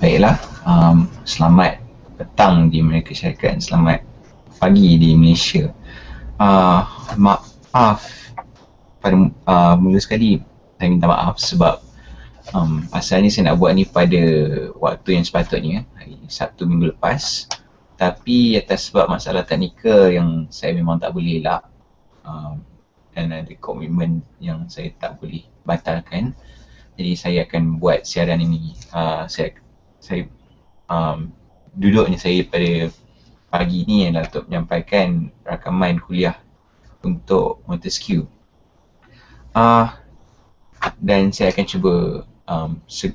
Baiklah, um, selamat petang di Amerika Syarikat Selamat pagi di Malaysia uh, Maaf pada uh, mula sekali saya minta maaf sebab um, Asalnya saya nak buat ni pada waktu yang sepatutnya hari Sabtu minggu lepas Tapi atas sebab masalah teknikal yang saya memang tak boleh lak um, Dan ada komitmen yang saya tak boleh batalkan jadi saya akan buat siaran ini uh, saya saya um, duduknya saya pada pagi ini adalah untuk menyampaikan rakaman kuliah untuk Montesquieu uh, ah, dan saya akan cuba um, se-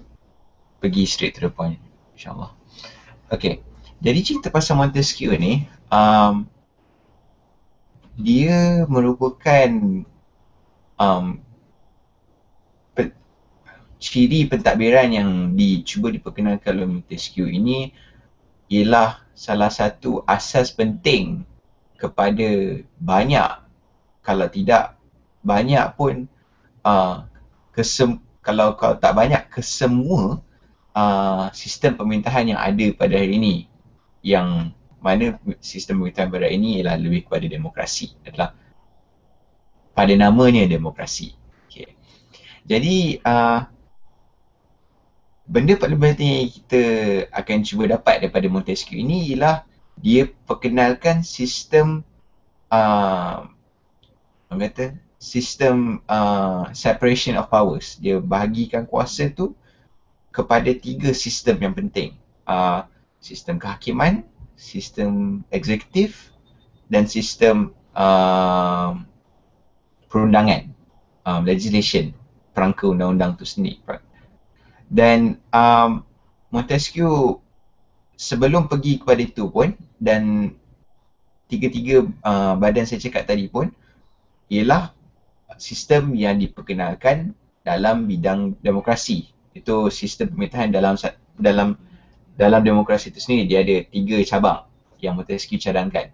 pergi straight to the point insyaAllah Okay, jadi cerita pasal Montesquieu ni um, dia merupakan um, ciri pentadbiran yang dicuba diperkenalkan oleh Montesquieu ini ialah salah satu asas penting kepada banyak kalau tidak banyak pun uh, kesem kalau kalau tak banyak kesemua uh, sistem pemerintahan yang ada pada hari ini yang mana sistem pemerintahan pada ini ialah lebih kepada demokrasi adalah pada namanya demokrasi. Okay. Jadi uh, benda paling penting yang kita akan cuba dapat daripada Montesquieu ini ialah dia perkenalkan sistem uh, apa kata sistem uh, separation of powers dia bahagikan kuasa tu kepada tiga sistem yang penting uh, sistem kehakiman sistem eksekutif dan sistem uh, perundangan um, legislation perangka undang-undang tu sendiri dan um, Montesquieu sebelum pergi kepada itu pun dan tiga-tiga uh, badan saya cakap tadi pun ialah sistem yang diperkenalkan dalam bidang demokrasi. Itu sistem pemerintahan dalam dalam dalam demokrasi itu sendiri dia ada tiga cabang yang Montesquieu cadangkan.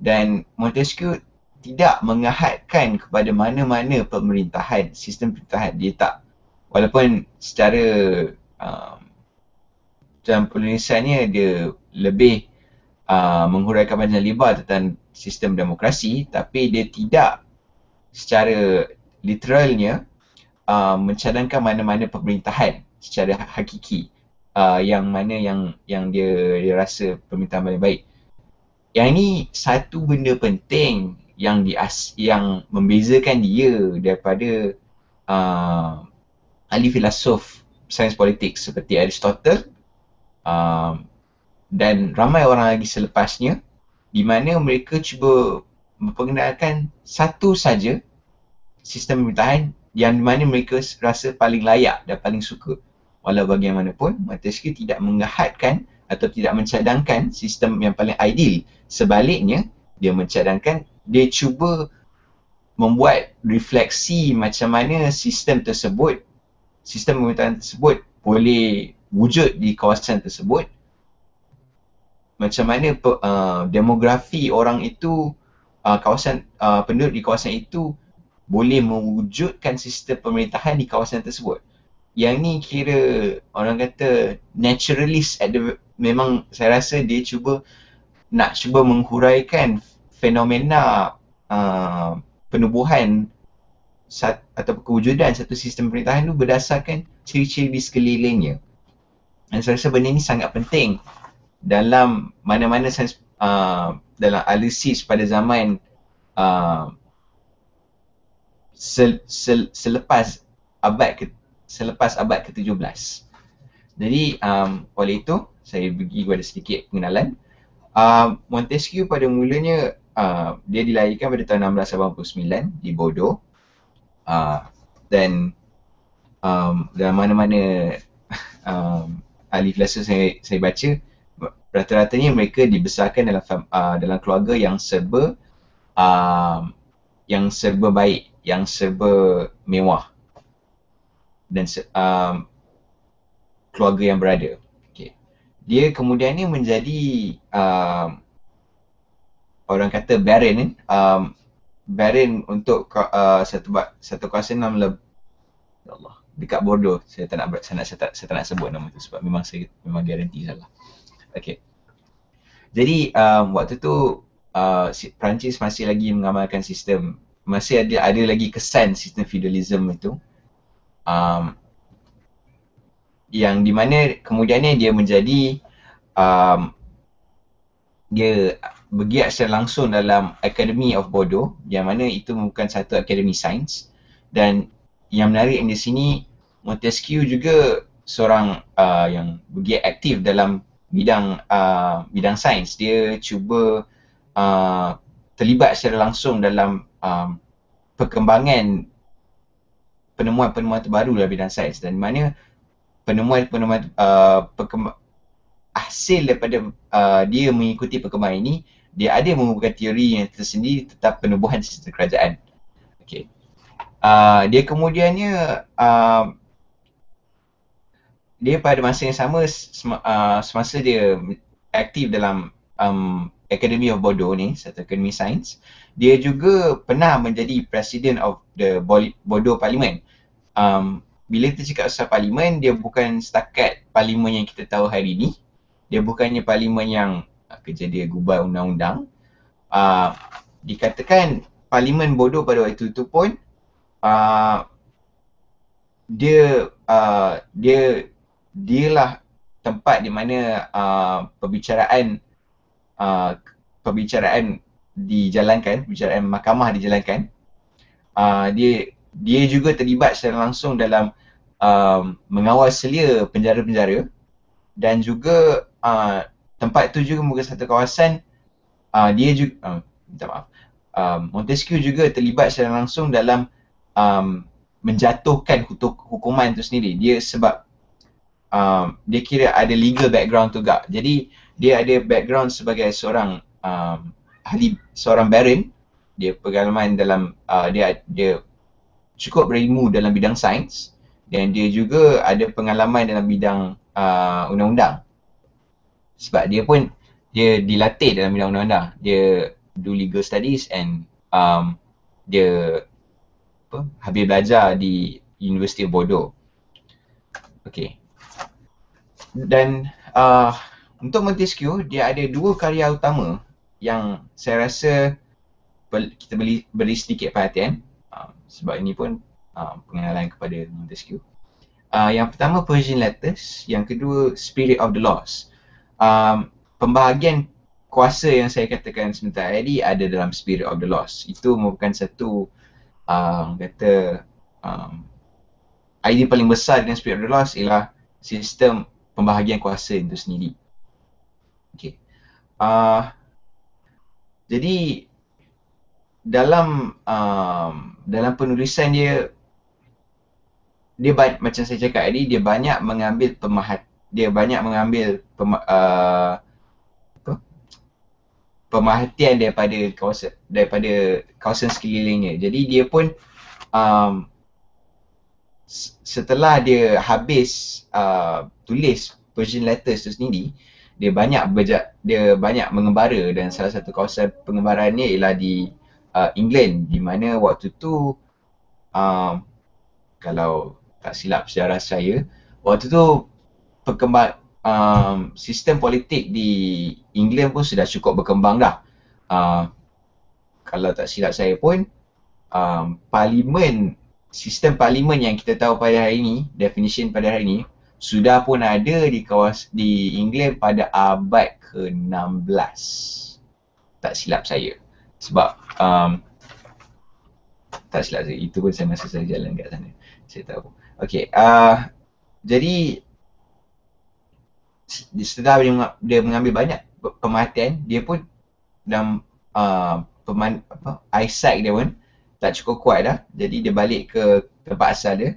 Dan Montesquieu tidak mengahatkan kepada mana-mana pemerintahan, sistem pemerintahan. Dia tak walaupun secara um, dalam penulisannya dia lebih uh, menghuraikan banyak lebar tentang sistem demokrasi tapi dia tidak secara literalnya uh, mencadangkan mana-mana pemerintahan secara hakiki uh, yang mana yang yang dia, dia rasa pemerintahan paling baik. Yang ini satu benda penting yang di yang membezakan dia daripada uh, ahli filosof sains politik seperti Aristotle um, dan ramai orang lagi selepasnya di mana mereka cuba memperkenalkan satu saja sistem pemerintahan yang di mana mereka rasa paling layak dan paling suka walau bagaimanapun Montesquieu tidak menggahatkan atau tidak mencadangkan sistem yang paling ideal sebaliknya dia mencadangkan dia cuba membuat refleksi macam mana sistem tersebut sistem pemerintahan tersebut boleh wujud di kawasan tersebut macam mana uh, demografi orang itu uh, kawasan uh, penduduk di kawasan itu boleh mewujudkan sistem pemerintahan di kawasan tersebut yang ni kira orang kata naturalist at the, memang saya rasa dia cuba nak cuba menghuraikan fenomena uh, penubuhan sat, atau kewujudan satu sistem pemerintahan itu berdasarkan ciri-ciri di sekelilingnya. Dan saya rasa benda ini sangat penting dalam mana-mana sains, uh, dalam analisis pada zaman uh, sel, sel, selepas abad ke, selepas abad ke-17. Jadi um, oleh itu saya bagi kepada sedikit pengenalan. Uh, Montesquieu pada mulanya uh, dia dilahirkan pada tahun 1689 di Bordeaux Ah, then um, dalam mana-mana um, ahli filsafat saya, saya baca rata-ratanya mereka dibesarkan dalam uh, dalam keluarga yang serba um, yang serba baik, yang serba mewah dan um, keluarga yang berada. Okay. Dia kemudiannya menjadi um, orang kata barren, eh? um, Berin untuk uh, satu satu kuasa enam leb. Ya Allah, dekat Bordeaux. Saya tak nak saya tak, saya tak, saya tak nak sebut nama tu sebab memang saya memang garanti salah. Okey. Jadi um, waktu tu uh, Perancis masih lagi mengamalkan sistem masih ada ada lagi kesan sistem feudalism itu um, yang di mana kemudiannya dia menjadi um, dia bergiat secara langsung dalam Academy of Bordeaux yang mana itu bukan satu Academy Sains dan yang menarik di sini Montesquieu juga seorang uh, yang bergiat aktif dalam bidang uh, bidang sains dia cuba uh, terlibat secara langsung dalam um, perkembangan penemuan-penemuan terbaru dalam bidang sains dan mana penemuan-penemuan uh, hasil daripada uh, dia mengikuti perkembangan ini dia ada mengumumkan teori yang tersendiri tetap penubuhan sistem kerajaan. Okey. Uh, dia kemudiannya uh, dia pada masa yang sama sem- uh, ah, semasa dia aktif dalam um, Academy of Bordeaux ni, satu Academy Sains, dia juga pernah menjadi President of the Bordeaux Parliament. Um, bila kita cakap pasal parlimen, dia bukan setakat parlimen yang kita tahu hari ini. Dia bukannya parlimen yang Ah, kerja dia gubal undang-undang uh, dikatakan parlimen bodoh pada waktu itu pun uh, dia uh, dia lah tempat di mana uh, perbicaraan uh, perbicaraan dijalankan perbicaraan mahkamah dijalankan uh, dia dia juga terlibat secara langsung dalam uh, mengawal selia penjara-penjara dan juga uh, tempat tu juga merupakan satu kawasan uh, dia juga uh, minta maaf um, Montesquieu juga terlibat secara langsung dalam um, menjatuhkan hukuman tu sendiri dia sebab um, dia kira ada legal background tu gak jadi dia ada background sebagai seorang um, ahli seorang baron dia pengalaman dalam uh, dia dia cukup berilmu dalam bidang sains dan dia juga ada pengalaman dalam bidang uh, undang-undang sebab dia pun dia dilatih dalam bidang undang-undang. Dia do legal studies and um, dia apa, habis belajar di Universiti Bordeaux. Okay. Dan uh, untuk Montesquieu, dia ada dua karya utama yang saya rasa kita beli, beri sedikit perhatian uh, sebab ini pun uh, pengenalan kepada Montesquieu. Uh, yang pertama Persian Letters, yang kedua Spirit of the Laws um, pembahagian kuasa yang saya katakan sebentar tadi ada dalam spirit of the laws. Itu merupakan satu um, kata um, idea paling besar dalam spirit of the laws ialah sistem pembahagian kuasa itu sendiri. Okay. Uh, jadi dalam um, dalam penulisan dia dia banyak, macam saya cakap tadi dia banyak mengambil pemahat dia banyak mengambil pema, uh, apa? pemerhatian daripada kawasan daripada kawasan sekelilingnya. Jadi dia pun um, setelah dia habis uh, tulis Persian letters tu sendiri, dia banyak berja- dia banyak mengembara dan salah satu kawasan pengembaraannya ialah di uh, England di mana waktu tu um, kalau tak silap sejarah saya waktu tu perkembang um, sistem politik di England pun sudah cukup berkembang dah. Uh, kalau tak silap saya pun um, parlimen sistem parlimen yang kita tahu pada hari ini, definition pada hari ini sudah pun ada di kawas di England pada abad ke-16. Tak silap saya. Sebab um, tak silap saya. Itu pun saya masih saya jalan kat sana. Saya tahu. Okay. Uh, jadi setelah dia, dia mengambil banyak pematian, dia pun dalam uh, peman, apa, eyesight dia pun tak cukup kuat dah. Jadi dia balik ke tempat asal dia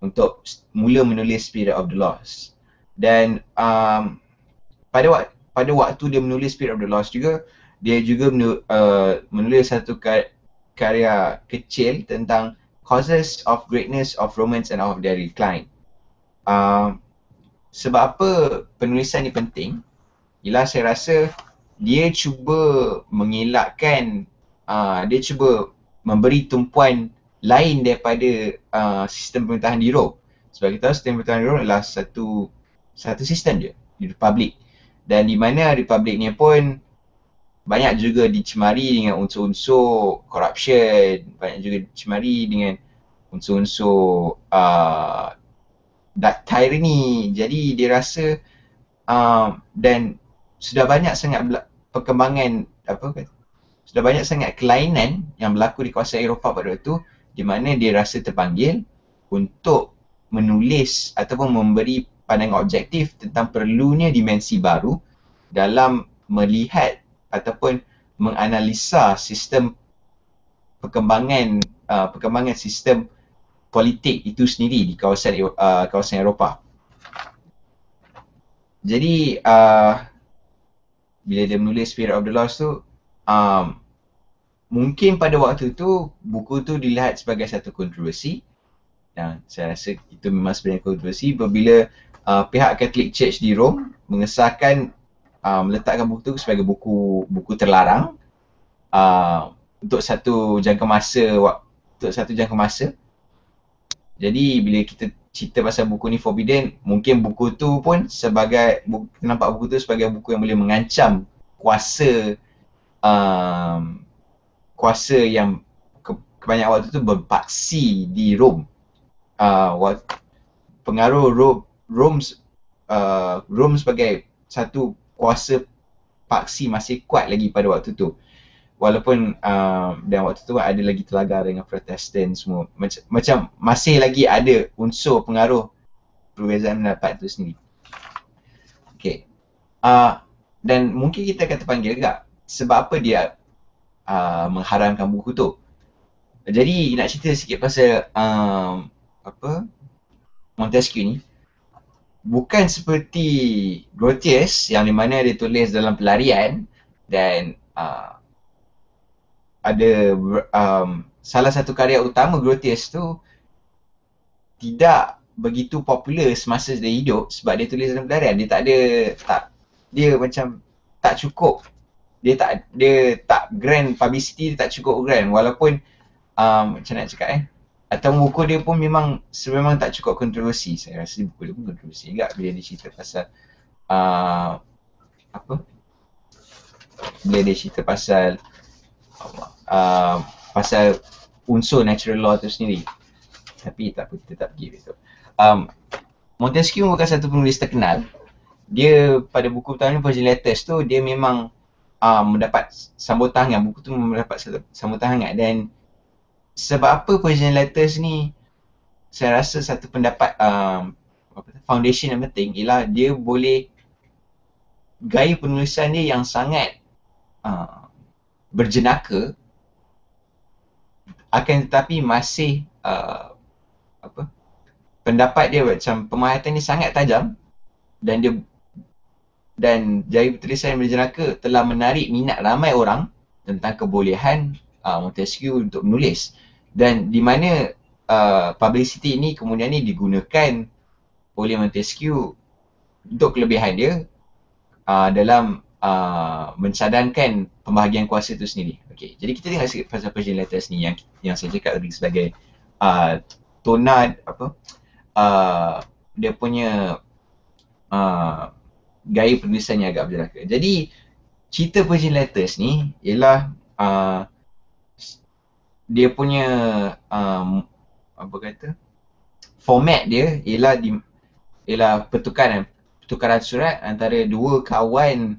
untuk mula menulis Spirit of the Lost. Dan um, pada, wak- pada waktu dia menulis Spirit of the Lost juga, dia juga uh, menulis satu karya kecil tentang Causes of Greatness of Romance and of Their Decline. uh, sebab apa penulisan ni penting ialah saya rasa dia cuba mengelakkan uh, dia cuba memberi tumpuan lain daripada uh, sistem pemerintahan di Rome sebab kita tahu sistem pemerintahan di Rome adalah satu satu sistem je di republik dan di mana republik ni pun banyak juga dicemari dengan unsur-unsur corruption banyak juga dicemari dengan unsur-unsur uh, that tyranny. Jadi dia rasa um, dan sudah banyak sangat perkembangan apa kata? Sudah banyak sangat kelainan yang berlaku di kawasan Eropah pada waktu itu di mana dia rasa terpanggil untuk menulis ataupun memberi pandangan objektif tentang perlunya dimensi baru dalam melihat ataupun menganalisa sistem perkembangan uh, perkembangan sistem politik itu sendiri di kawasan uh, kawasan Eropah. Jadi uh, bila dia menulis Spirit of the Lost tu um, mungkin pada waktu tu buku tu dilihat sebagai satu kontroversi dan saya rasa itu memang sebenarnya kontroversi bila uh, pihak Catholic Church di Rome mengesahkan uh, meletakkan buku tu sebagai buku buku terlarang uh, untuk satu jangka masa untuk satu jangka masa jadi bila kita cerita pasal buku ni Forbidden, mungkin buku tu pun sebagai buku, nampak buku tu sebagai buku yang boleh mengancam kuasa um, kuasa yang ke, kebanyakan waktu tu berpaksi di Rome. Uh, wat, pengaruh Rome Rome, uh, Rome sebagai satu kuasa paksi masih kuat lagi pada waktu tu walaupun uh, dan waktu tu ada lagi telaga dengan protestan semua macam, macam masih lagi ada unsur pengaruh perbezaan pendapat tu sendiri okay. uh, ah, dan mungkin kita akan terpanggil juga sebab apa dia uh, mengharamkan buku tu jadi nak cerita sikit pasal um, apa Montesquieu ni bukan seperti Grotius yang di mana dia tulis dalam pelarian dan uh, ada um, salah satu karya utama Grotius tu tidak begitu popular semasa dia hidup sebab dia tulis dalam pelarian dia tak ada tak dia macam tak cukup dia tak dia tak grand publicity dia tak cukup grand walaupun um, macam nak cakap eh atau buku dia pun memang sememang tak cukup kontroversi saya rasa buku dia pun kontroversi juga bila dia cerita pasal uh, apa bila dia cerita pasal Allah Uh, pasal unsur natural law tu sendiri. Tapi tak apa, kita tak pergi besok. Um, Montesquieu merupakan satu penulis terkenal. Dia pada buku pertama ni, Virgin Letters tu, dia memang uh, mendapat sambutan hangat. Buku tu mendapat sambut hangat dan sebab apa Virgin Letters ni saya rasa satu pendapat uh, foundation yang penting ialah dia boleh gaya penulisan dia yang sangat uh, berjenaka akan tetapi masih uh, apa pendapat dia macam pemahaman ni sangat tajam dan dia dan jari tulisan yang berjenaka telah menarik minat ramai orang tentang kebolehan uh, Montesquieu untuk menulis dan di mana uh, publicity ini kemudian ini digunakan oleh Montesquieu untuk kelebihan dia uh, dalam uh, mencadangkan pembahagian kuasa itu sendiri. Okay. Jadi kita tengok sikit pasal Persian letters ni yang yang saya cakap tadi sebagai uh, tonat apa uh, dia punya uh, gaya penulisannya agak berjelaka. Jadi cerita Persian letters ni ialah uh, dia punya um, apa kata format dia ialah di ialah pertukaran pertukaran surat antara dua kawan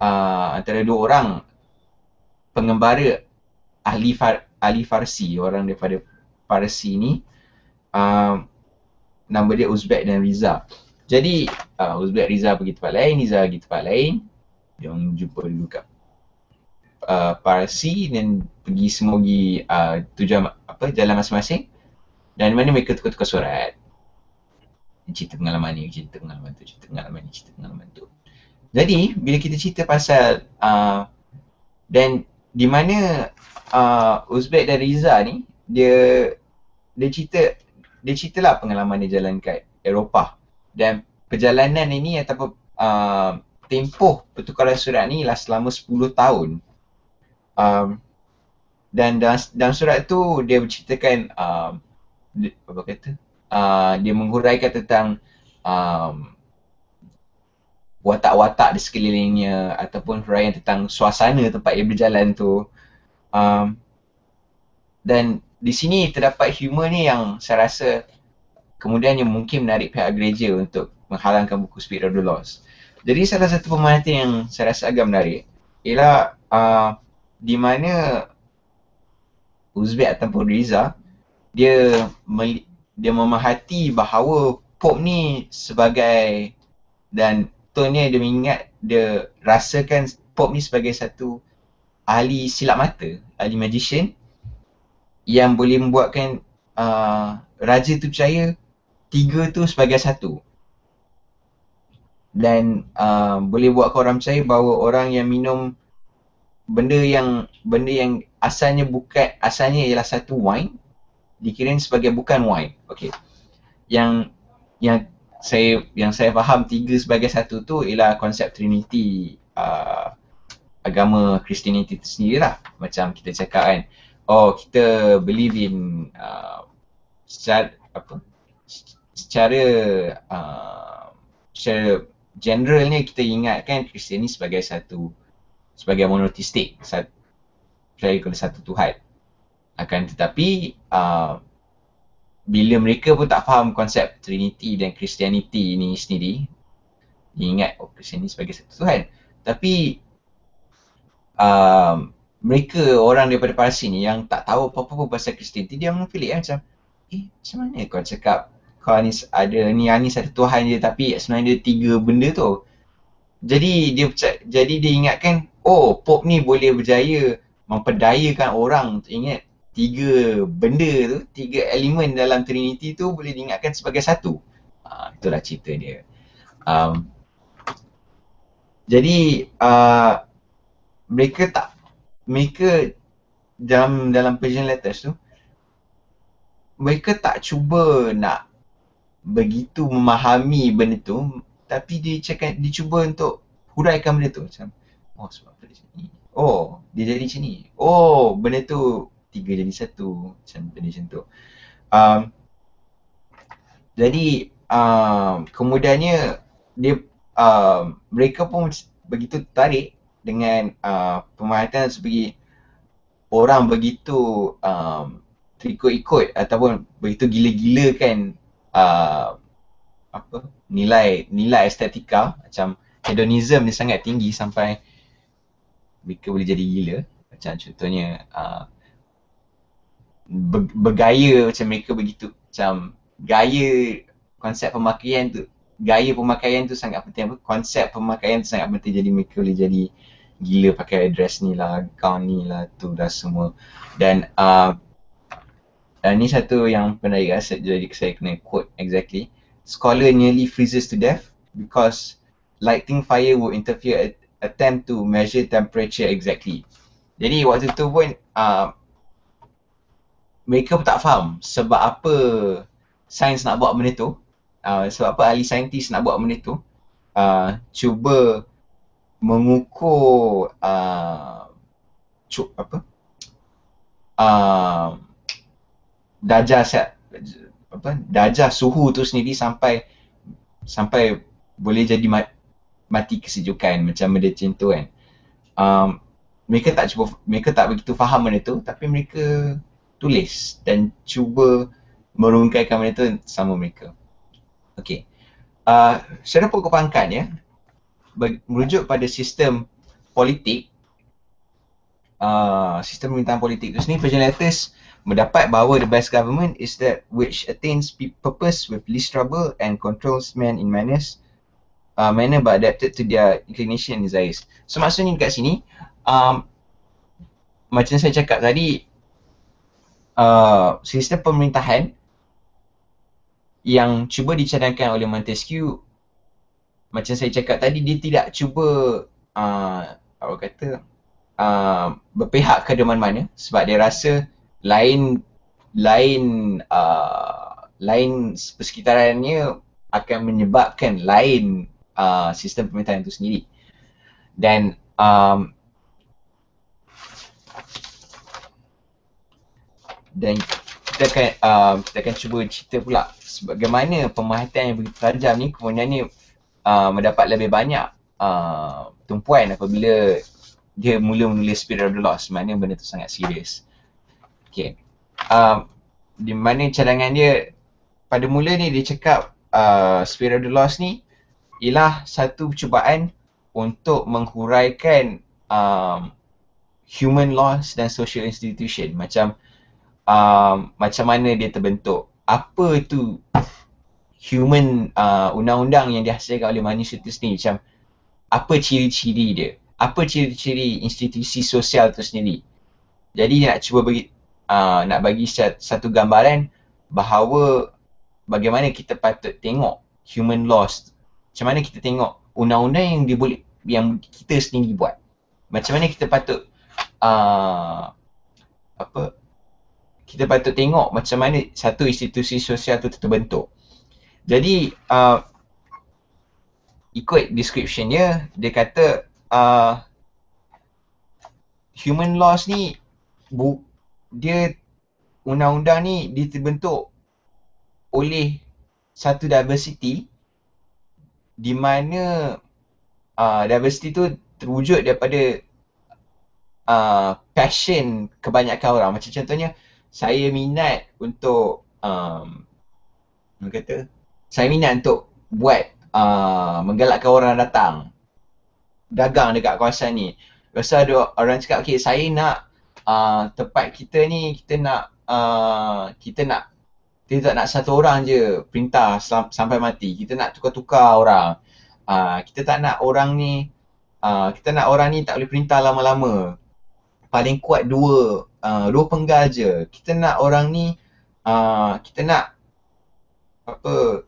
uh, antara dua orang pengembara ahli far, ahli Farsi orang daripada Parsi ni uh, nama dia Uzbek dan Riza. Jadi uh, Uzbek Riza pergi tempat lain, Riza pergi tempat lain. Dia orang jumpa dulu kat uh, Parsi dan pergi semua pergi uh, tujuan apa jalan masing-masing. Dan mana mereka tukar-tukar surat. Cerita pengalaman ni, cerita pengalaman tu, cerita pengalaman ni, Cerita pengalaman tu. Jadi bila kita cerita pasal uh, dan uh, di mana uh, Uzbek dan Riza ni dia dia cerita dia ceritalah pengalaman dia jalan kat Eropah dan perjalanan ini ataupun uh, tempoh pertukaran surat ni lah selama 10 tahun. Um, dan dalam, dalam surat tu dia berceritakan um, dia, apa kata? Uh, dia menghuraikan tentang um, watak-watak di sekelilingnya ataupun huraian tentang suasana tempat dia berjalan tu um, dan di sini terdapat humor ni yang saya rasa kemudian yang mungkin menarik pihak gereja untuk menghalangkan buku Spirit of the Lost. Jadi salah satu pemerhatian yang saya rasa agak menarik ialah uh, di mana Uzbek atau Riza dia dia memahati bahawa Pop ni sebagai dan Tok ni dia mengingat dia rasakan Pop ni sebagai satu ahli silap mata, ahli magician yang boleh membuatkan uh, raja tu percaya tiga tu sebagai satu dan uh, boleh buat orang percaya bahawa orang yang minum benda yang benda yang asalnya bukan asalnya ialah satu wine dikira sebagai bukan wine okey yang yang saya yang saya faham tiga sebagai satu tu ialah konsep trinity uh, agama Christianity tu sendiri lah macam kita cakap kan oh kita believe in uh, secara apa secara uh, secara generalnya kita ingatkan Christianity sebagai satu sebagai monotistik satu kepada satu Tuhan akan tetapi uh, bila mereka pun tak faham konsep Trinity dan Christianity ni sendiri ingat oh Christian ni sebagai satu Tuhan tapi um, mereka orang daripada Parsi ni yang tak tahu apa-apa pun pasal Christianity dia orang pelik lah eh, macam eh macam mana kau cakap kau ni ada ni ah, ni satu Tuhan je tapi sebenarnya dia tiga benda tu jadi dia jadi dia ingatkan oh Pope ni boleh berjaya memperdayakan orang ingat tiga benda tu, tiga elemen dalam Trinity tu boleh diingatkan sebagai satu. Uh, itulah cerita dia. Um, jadi uh, mereka tak, mereka dalam dalam Persian letters tu, mereka tak cuba nak begitu memahami benda tu, tapi dia, cakap, dia cuba untuk huraikan benda tu macam, oh sebab apa dia macam ni? Oh, dia jadi macam ni. Oh, benda tu tiga jadi satu macam benda macam tu um, jadi um, kemudiannya dia um, mereka pun begitu tertarik dengan uh, pemahaman sebagai orang begitu um, terikut-ikut ataupun begitu gila-gila kan uh, apa nilai nilai estetika macam hedonism ni sangat tinggi sampai mereka boleh jadi gila macam contohnya uh, ber, bergaya macam mereka begitu macam gaya konsep pemakaian tu gaya pemakaian tu sangat penting apa konsep pemakaian tu sangat penting jadi mereka boleh jadi gila pakai address ni lah gown ni lah tu dah semua dan uh, uh, ni satu yang penarik rasa jadi saya kena quote exactly scholar nearly freezes to death because lighting fire will interfere attempt to measure temperature exactly jadi waktu tu pun uh, mereka pun tak faham sebab apa sains nak buat benda tu uh, sebab apa ahli saintis nak buat benda tu uh, cuba mengukur uh, cu- apa uh, darjah apa darjah suhu tu sendiri sampai sampai boleh jadi mat, mati kesejukan macam benda macam tu kan um, mereka tak cuba mereka tak begitu faham benda tu tapi mereka tulis dan cuba merungkaikan benda itu sama mereka. Okey. Uh, ah, serapuk kepangkan ya. Merujuk pada sistem politik Uh, sistem pemerintahan politik tu sendiri Virgin Letters mendapat bahawa the best government is that which attains purpose with least trouble and controls men in manners uh, manner but adapted to their inclination and desires. So maksudnya dekat sini um, macam saya cakap tadi Uh, sistem pemerintahan yang cuba dicadangkan oleh Montesquieu macam saya cakap tadi dia tidak cuba uh, apa kata uh, berpihak ke mana-mana sebab dia rasa lain lain uh, lain persekitarannya akan menyebabkan lain uh, sistem pemerintahan itu sendiri dan um, dan kita akan uh, kita akan cuba cerita pula bagaimana pemerhatian yang begitu tajam ni kemudian ni uh, mendapat lebih banyak uh, tumpuan apabila dia mula menulis Spirit of the Lost mana benda tu sangat serius okay. uh, di mana cadangan dia pada mula ni dia cakap uh, Spirit of the Lost ni ialah satu percubaan untuk menghuraikan um, human laws dan social institution macam uh, um, macam mana dia terbentuk apa tu human uh, undang-undang yang dihasilkan oleh manusia itu sendiri macam apa ciri-ciri dia apa ciri-ciri institusi sosial itu sendiri jadi nak cuba bagi uh, nak bagi satu gambaran bahawa bagaimana kita patut tengok human laws macam mana kita tengok undang-undang yang diboleh yang kita sendiri buat macam mana kita patut uh, apa kita patut tengok macam mana satu institusi sosial tu terbentuk. Jadi uh, ikut description dia, dia kata uh, human laws ni bu, dia undang-undang ni diterbentuk oleh satu diversity di mana uh, diversity tu terwujud daripada uh, passion kebanyakan orang. Macam contohnya, saya minat untuk um, orang kata saya minat untuk buat uh, menggalakkan orang datang dagang dekat kawasan ni rasa ada orang cakap okay saya nak uh, tempat kita ni kita nak uh, kita nak kita tak nak satu orang je perintah sampai mati kita nak tukar-tukar orang uh, kita tak nak orang ni uh, kita nak orang ni tak boleh perintah lama-lama paling kuat dua uh, dua penggal je. Kita nak orang ni uh, kita nak apa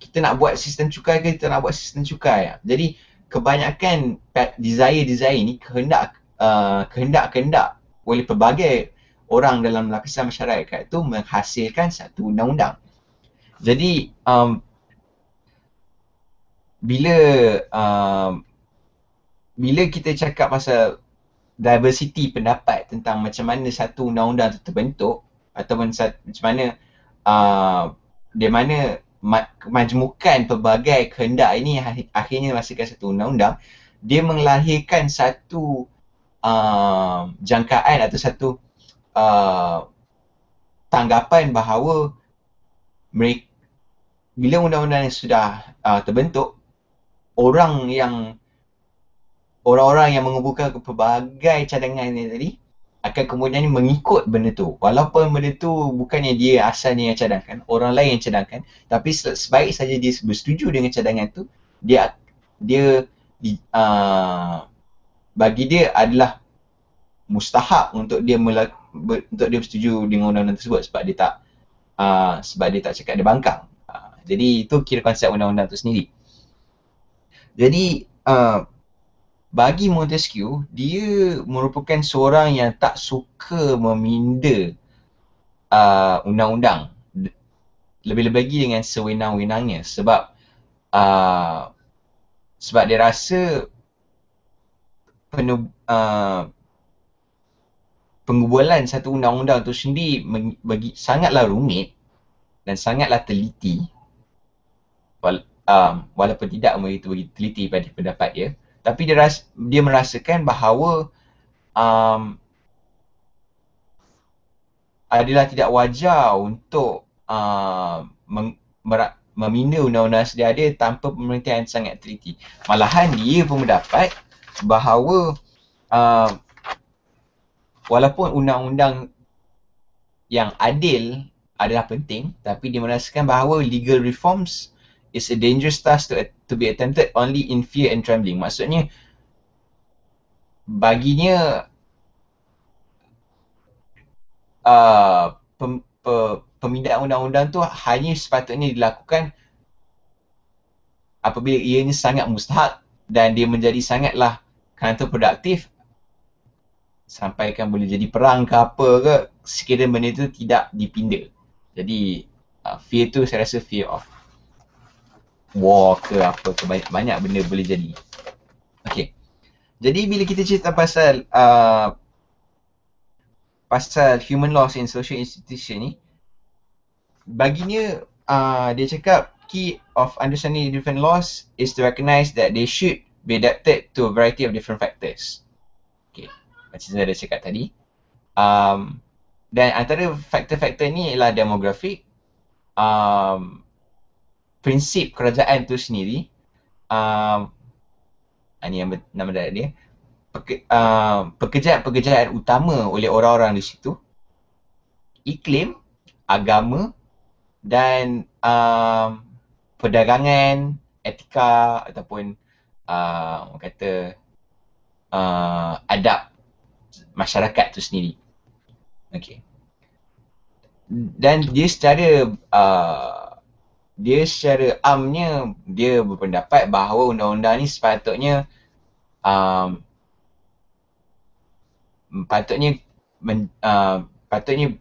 kita nak buat sistem cukai ke kita nak buat sistem cukai. Jadi kebanyakan desire-desire ni kehendak uh, kehendak-kehendak oleh pelbagai orang dalam lapisan masyarakat itu menghasilkan satu undang-undang. Jadi um, bila um, bila kita cakap pasal diversity pendapat tentang macam mana satu undang-undang terbentuk ataupun macam mana uh, di mana majmukan pelbagai kehendak ini akhirnya menghasilkan satu undang-undang dia melahirkan satu uh, jangkaan atau satu uh, tanggapan bahawa mereka, bila undang-undang yang sudah uh, terbentuk orang yang orang-orang yang mengemukakan pelbagai cadangan ni tadi akan kemudian mengikut benda tu walaupun benda tu bukannya dia asalnya yang cadangkan orang lain yang cadangkan tapi sebaik saja dia bersetuju dengan cadangan tu dia dia di, uh, bagi dia adalah mustahak untuk dia melak- ber, untuk dia bersetuju dengan undang-undang tersebut sebab dia tak uh, sebab dia tak cakap dia bangkang uh, jadi itu kira konsep undang-undang tu sendiri jadi uh, bagi Montesquieu, dia merupakan seorang yang tak suka meminda uh, undang-undang. Lebih-lebih lagi dengan sewenang-wenangnya sebab uh, sebab dia rasa penub, uh, pengubalan satu undang-undang itu sendiri bagi, sangatlah rumit dan sangatlah teliti. Wala, uh, um, walaupun tidak begitu begitu teliti pada pendapat dia. Ya tapi dia ras, dia merasakan bahawa um, adalah tidak wajar untuk uh, meng, meminda undang-undang sedia ada tanpa pemerintah yang sangat teliti. Malahan dia pun mendapat bahawa uh, walaupun undang-undang yang adil adalah penting tapi dia merasakan bahawa legal reforms is a dangerous task to, to be attempted only in fear and trembling. Maksudnya, baginya uh, pem, pe, pemindahan undang-undang tu hanya sepatutnya dilakukan apabila ianya sangat mustahak dan dia menjadi sangatlah counterproductive sampaikan boleh jadi perang ke apa ke sekiranya benda tu tidak dipindah. Jadi uh, fear tu saya rasa fear of war ke apa ke banyak, banyak benda boleh jadi. Okey. Jadi bila kita cerita pasal uh, pasal human laws in social institution ni baginya uh, dia cakap key of understanding different laws is to recognize that they should be adapted to a variety of different factors. Okay, macam saya dah cakap tadi. Um, dan antara faktor-faktor ni ialah demografik, um, prinsip kerajaan itu sendiri um, ini yang nama dia ni um, pekerjaan-pekerjaan utama oleh orang-orang di situ iklim agama dan um, perdagangan etika ataupun uh, kata uh, adab masyarakat itu sendiri Okay. dan dia secara uh, dia secara amnya dia berpendapat bahawa undang-undang ni sepatutnya um, patutnya men, uh, patutnya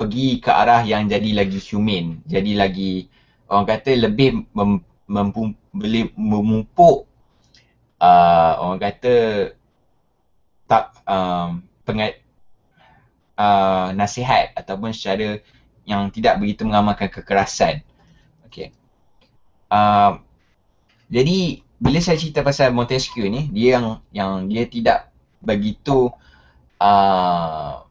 pergi ke arah yang jadi lagi humane, jadi lagi orang kata lebih mampu mem, memupuk uh, orang kata tak um, pengat, uh, nasihat ataupun secara yang tidak begitu mengamalkan kekerasan. Okay. Uh, jadi bila saya cerita pasal Montesquieu ni, dia yang yang dia tidak begitu uh,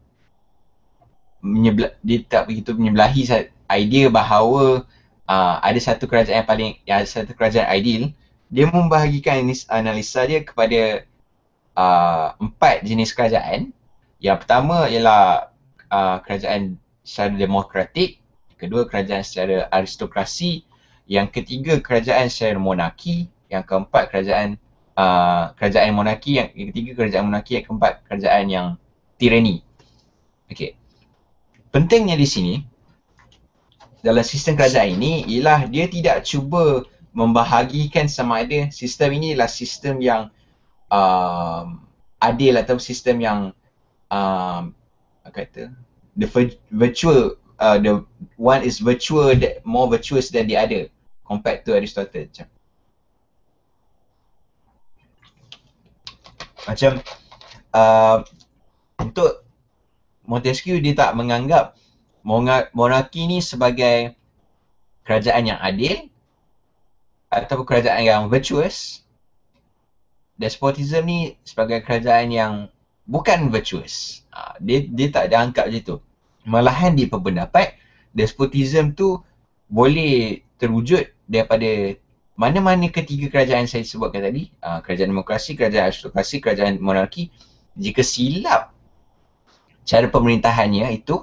dia tak begitu menyebelahi idea bahawa uh, ada satu kerajaan yang paling ada satu kerajaan ideal. Dia membahagikan analisa dia kepada uh, empat jenis kerajaan. Yang pertama ialah uh, kerajaan secara demokratik, kedua kerajaan secara aristokrasi, yang ketiga kerajaan secara monarki, yang keempat kerajaan uh, kerajaan monarki, yang, ketiga kerajaan monarki, yang keempat kerajaan yang tirani. Okey. Pentingnya di sini dalam sistem kerajaan ini ialah dia tidak cuba membahagikan sama ada sistem ini ialah sistem yang um, adil atau sistem yang um, kata the virtual uh, the one is virtual that more virtuous than the other compared to Aristotle. Macam, macam uh, untuk Montesquieu dia tak menganggap monarki ni sebagai kerajaan yang adil atau kerajaan yang virtuous despotism ni sebagai kerajaan yang bukan virtuous ah, dia dia tak ada anggap macam tu malahan di pendapat, despotism tu boleh terwujud daripada mana-mana ketiga kerajaan saya sebutkan tadi uh, kerajaan demokrasi, kerajaan aristokrasi, kerajaan monarki jika silap cara pemerintahannya itu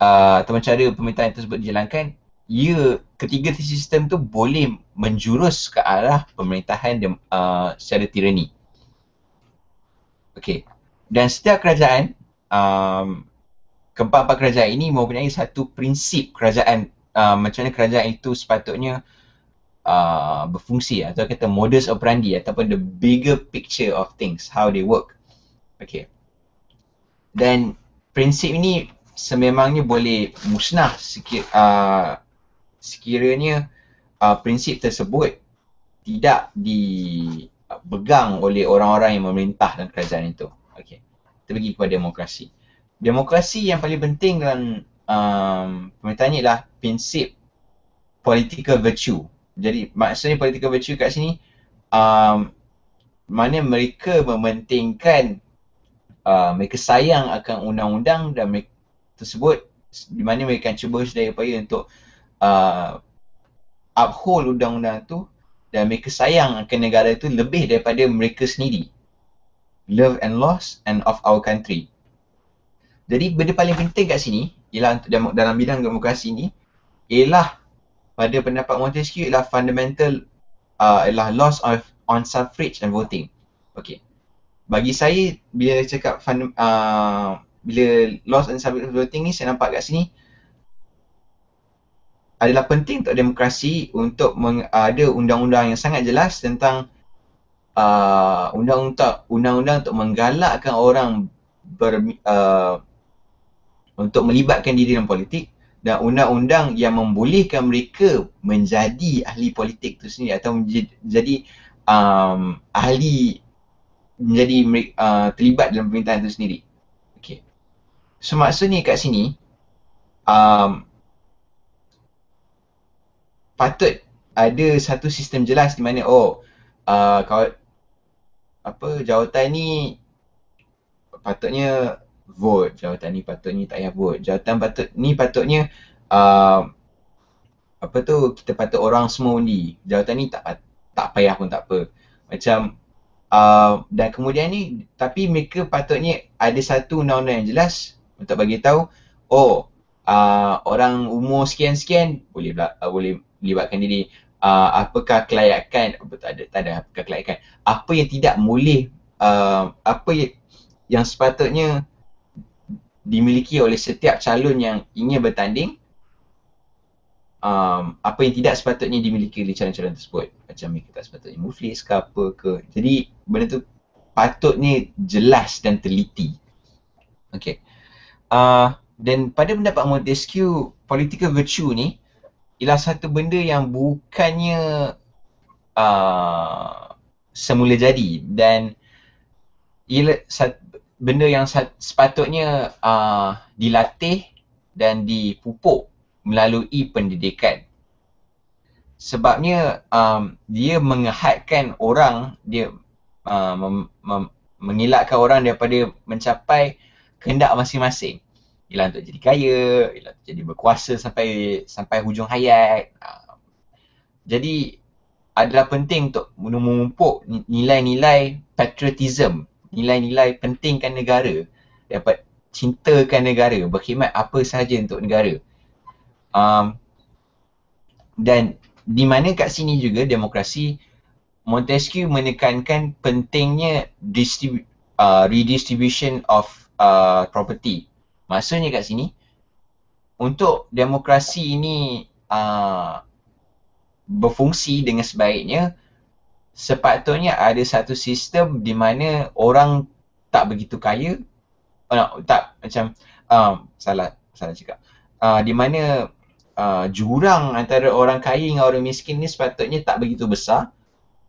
uh, atau cara pemerintahan tersebut dijalankan ia ya, ketiga sistem tu boleh menjurus ke arah pemerintahan dem, uh, secara tirani. Okey. Dan setiap kerajaan um, keempat-empat kerajaan ini mempunyai satu prinsip kerajaan uh, macam mana kerajaan itu sepatutnya uh, berfungsi atau kata modus operandi ataupun the bigger picture of things, how they work. Okay. Dan prinsip ini sememangnya boleh musnah sikit, uh, sekiranya uh, prinsip tersebut tidak dipegang uh, oleh orang-orang yang memerintah dalam kerajaan itu. Okay. Kita pergi kepada demokrasi demokrasi yang paling penting dalam um, pemerintahan ni adalah prinsip political virtue. Jadi maksudnya political virtue kat sini um, mana mereka mementingkan uh, mereka sayang akan undang-undang dan mereka tersebut di mana mereka cuba sedaya upaya untuk uh, uphold undang-undang tu dan mereka sayang akan negara itu lebih daripada mereka sendiri. Love and loss and of our country. Jadi benda paling penting kat sini ialah untuk dalam, bidang demokrasi ni ialah pada pendapat Montesquieu ialah fundamental uh, ialah loss of on suffrage and voting. Okay. Bagi saya bila cakap fund, uh, bila loss on suffrage and voting ni saya nampak kat sini adalah penting untuk demokrasi untuk ada undang-undang yang sangat jelas tentang uh, undang-undang, undang-undang untuk menggalakkan orang ber, uh, untuk melibatkan diri dalam politik dan undang-undang yang membolehkan mereka menjadi ahli politik itu sendiri atau menjadi um, ahli menjadi uh, terlibat dalam pemerintahan itu sendiri. Okey. So maksudnya kat sini um, patut ada satu sistem jelas di mana oh uh, kalau apa jawatan ni patutnya vote, jawatan ni patutnya tak payah vote, jawatan patut ni patutnya uh, apa tu kita patut orang semua undi, jawatan ni tak tak payah pun tak apa. Macam uh, dan kemudian ni tapi mereka patutnya ada satu undang-undang yang jelas untuk bagi tahu oh uh, orang umur sekian-sekian boleh uh, boleh libatkan diri uh, apakah kelayakan apa tak ada tak ada apakah kelayakan apa yang tidak boleh uh, apa yang, yang sepatutnya dimiliki oleh setiap calon yang ingin bertanding um, apa yang tidak sepatutnya dimiliki oleh calon-calon tersebut macam mereka tak sepatutnya muflis ke apa ke jadi benda tu patut ni jelas dan teliti okay uh, dan pada pendapat Montesquieu political virtue ni ialah satu benda yang bukannya uh, semula jadi dan ialah satu benda yang sepatutnya uh, dilatih dan dipupuk melalui pendidikan. Sebabnya um, dia mengehadkan orang, dia uh, mem, mem, mengelakkan orang daripada mencapai kehendak masing-masing. Ialah untuk jadi kaya, ialah untuk jadi berkuasa sampai sampai hujung hayat. Um, jadi adalah penting untuk mengumpuk nilai-nilai patriotisme nilai-nilai pentingkan negara, dapat cintakan negara, berkhidmat apa sahaja untuk negara. Um, dan di mana kat sini juga demokrasi Montesquieu menekankan pentingnya distrib- uh, redistribution of uh, property. Maksudnya kat sini untuk demokrasi ini uh, berfungsi dengan sebaiknya sepatutnya ada satu sistem di mana orang tak begitu kaya uh, tak macam um, salah salah cakap uh, di mana uh, jurang antara orang kaya dengan orang miskin ni sepatutnya tak begitu besar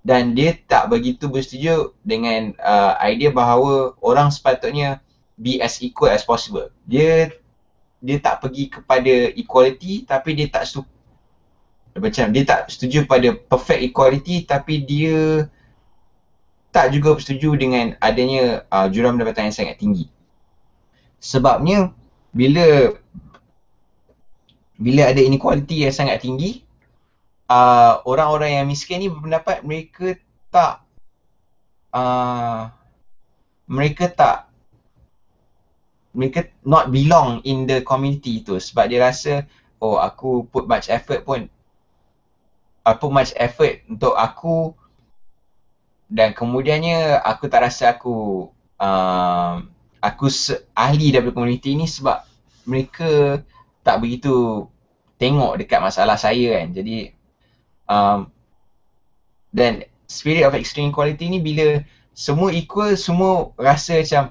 dan dia tak begitu bersetuju dengan uh, idea bahawa orang sepatutnya be as equal as possible dia dia tak pergi kepada equality tapi dia tak suka macam dia tak setuju pada perfect equality tapi dia tak juga setuju dengan adanya uh, jurang pendapatan yang sangat tinggi. Sebabnya bila bila ada inequality yang sangat tinggi, uh, orang-orang yang miskin ni berpendapat mereka tak uh, mereka tak mereka not belong in the community tu sebab dia rasa oh aku put much effort pun apa much effort untuk aku dan kemudiannya aku tak rasa aku uh, aku se- ahli daripada komuniti ni sebab mereka tak begitu tengok dekat masalah saya kan jadi um, dan spirit of extreme quality ni bila semua equal semua rasa macam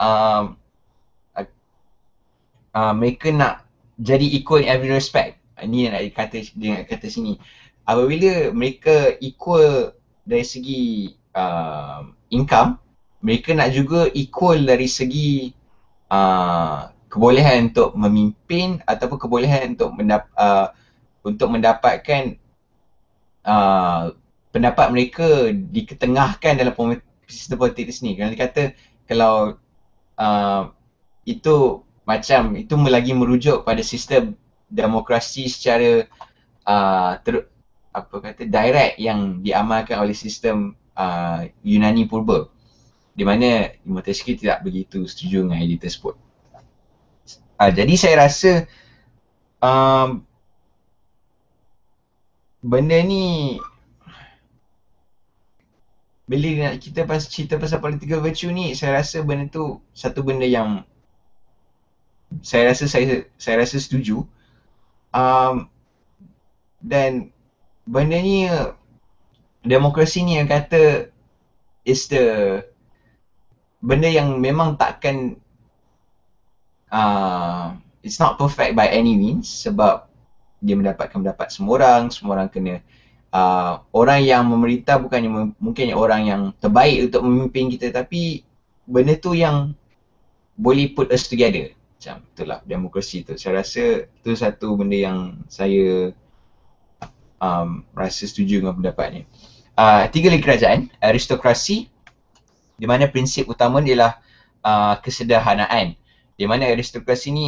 um, uh, mereka nak jadi equal in every respect ni yang nak dikata dengan kata sini apabila mereka equal dari segi uh, income mereka nak juga equal dari segi uh, kebolehan untuk memimpin ataupun kebolehan untuk mendap- uh, untuk mendapatkan uh, pendapat mereka diketengahkan dalam sistem politik sini kerana dia kata kalau uh, itu macam itu lagi merujuk pada sistem demokrasi secara uh, apa kata direct yang diamalkan oleh sistem uh, Yunani purba di mana Montesquieu tidak begitu setuju dengan idea tersebut. Uh, jadi saya rasa um, benda ni bila nak kita pas cerita pasal political virtue ni saya rasa benda tu satu benda yang saya rasa saya saya rasa setuju um, dan benda ni demokrasi ni yang kata is the benda yang memang takkan uh, it's not perfect by any means sebab dia mendapatkan pendapat semua orang, semua orang kena uh, orang yang memerintah bukannya mungkin orang yang terbaik untuk memimpin kita tapi benda tu yang boleh put us together macam itulah demokrasi tu saya rasa tu satu benda yang saya um, rasa setuju dengan pendapat ni. Uh, tiga lagi kerajaan, aristokrasi di mana prinsip utama ialah uh, kesederhanaan. Di mana aristokrasi ni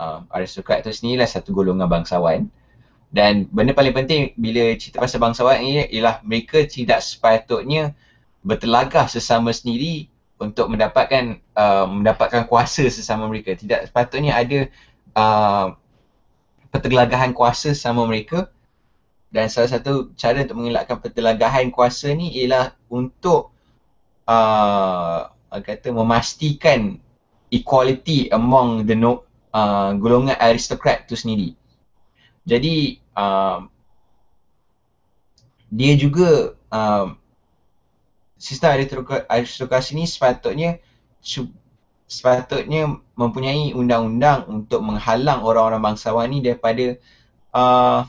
uh, aristokrat tu sendiri lah satu golongan bangsawan dan benda paling penting bila cerita pasal bangsawan ni ialah mereka tidak sepatutnya bertelagah sesama sendiri untuk mendapatkan uh, mendapatkan kuasa sesama mereka. Tidak sepatutnya ada uh, pertelagahan kuasa sesama mereka dan salah satu cara untuk mengelakkan pertelagahan kuasa ni ialah untuk uh, kata memastikan equality among the no, uh, golongan aristokrat tu sendiri. Jadi uh, dia juga uh, sistem aristokrasi ni sepatutnya sepatutnya mempunyai undang-undang untuk menghalang orang-orang bangsawan ni daripada uh,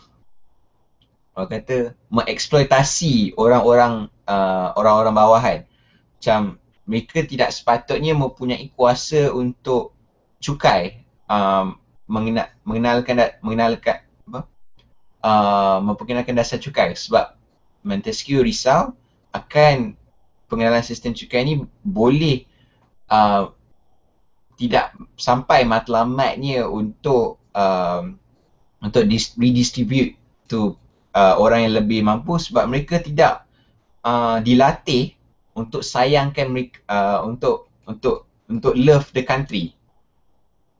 orang kata mengeksploitasi orang-orang uh, orang bawah bawahan. Macam mereka tidak sepatutnya mempunyai kuasa untuk cukai um, mengenalkan mengenalkan apa? Uh, memperkenalkan dasar cukai sebab Montesquieu risau akan pengenalan sistem cukai ni boleh uh, tidak sampai matlamatnya untuk uh, untuk redistribute to uh, orang yang lebih mampu sebab mereka tidak uh, dilatih untuk sayangkan mereka uh, untuk untuk untuk love the country.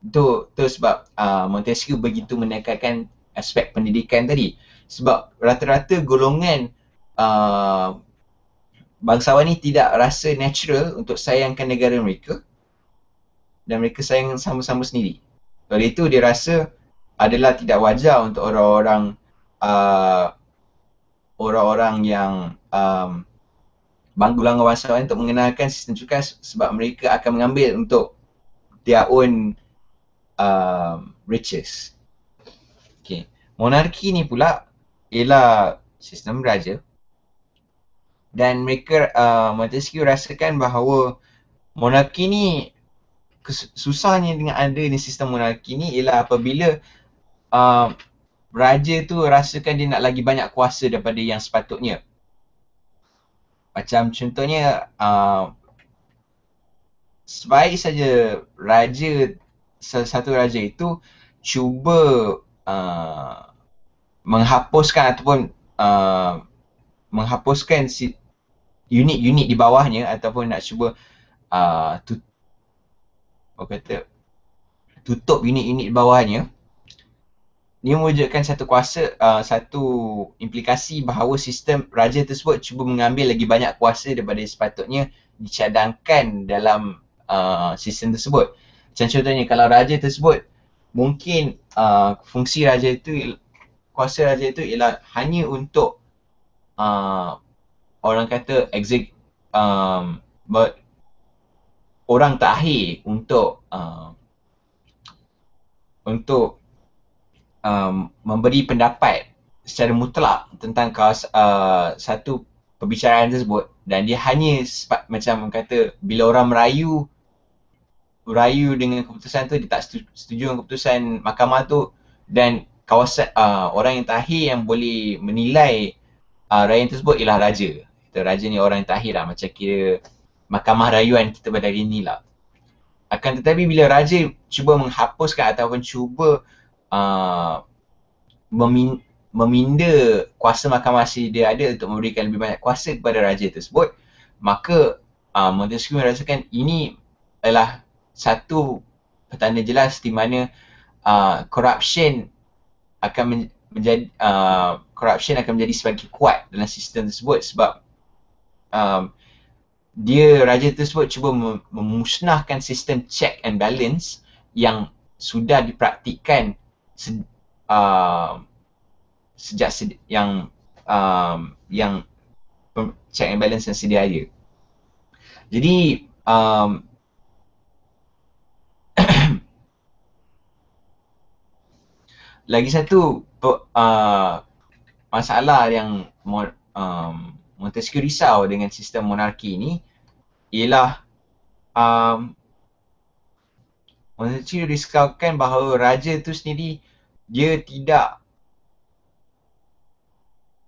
itu tu sebab uh, Montesquieu begitu menekankan aspek pendidikan tadi. Sebab rata-rata golongan uh, bangsawan ni tidak rasa natural untuk sayangkan negara mereka dan mereka sayang sama-sama sendiri. Oleh itu dia rasa adalah tidak wajar untuk orang-orang uh, orang-orang yang um, banggu langgawasawan untuk mengenalkan sistem cukai sebab mereka akan mengambil untuk their own um, riches. Okay. Monarki ni pula ialah sistem raja dan mereka uh, Montesquieu rasakan bahawa monarki ni susahnya dengan ada ni sistem monarki ni ialah apabila uh, raja tu rasakan dia nak lagi banyak kuasa daripada yang sepatutnya. Macam contohnya uh, sebaik saja raja salah satu raja itu cuba uh, menghapuskan ataupun uh, menghapuskan unit-unit di bawahnya ataupun nak cuba uh, tut- kata, tutup unit-unit di bawahnya ini mewujudkan satu kuasa, uh, satu implikasi bahawa sistem raja tersebut cuba mengambil lagi banyak kuasa daripada sepatutnya dicadangkan dalam uh, sistem tersebut. Macam contohnya kalau raja tersebut mungkin uh, fungsi raja itu, kuasa raja itu ialah hanya untuk uh, orang kata exec, um, but orang terakhir untuk uh, untuk um, memberi pendapat secara mutlak tentang kawas uh, satu perbicaraan tersebut dan dia hanya sepat, macam kata bila orang merayu merayu dengan keputusan tu dia tak setuju dengan keputusan mahkamah tu dan kawasan uh, orang yang terakhir yang boleh menilai uh, rayuan tersebut ialah raja kita raja ni orang yang terakhir lah macam kira mahkamah rayuan kita pada hari ni lah akan tetapi bila raja cuba menghapuskan ataupun cuba uh, meminda kuasa mahkamah asli dia ada untuk memberikan lebih banyak kuasa kepada raja tersebut maka uh, ah, Montesquieu merasakan ini adalah satu petanda jelas di mana uh, corruption akan men- menjadi uh, corruption akan menjadi sebagai kuat dalam sistem tersebut sebab um, dia raja tersebut cuba mem- memusnahkan sistem check and balance yang sudah dipraktikkan se, uh, um, sejak sedi- yang um, yang check and balance yang sedia ada. Jadi um, lagi satu uh, masalah yang um, Montesquieu risau dengan sistem monarki ini ialah um, Montesquieu risaukan bahawa raja itu sendiri dia tidak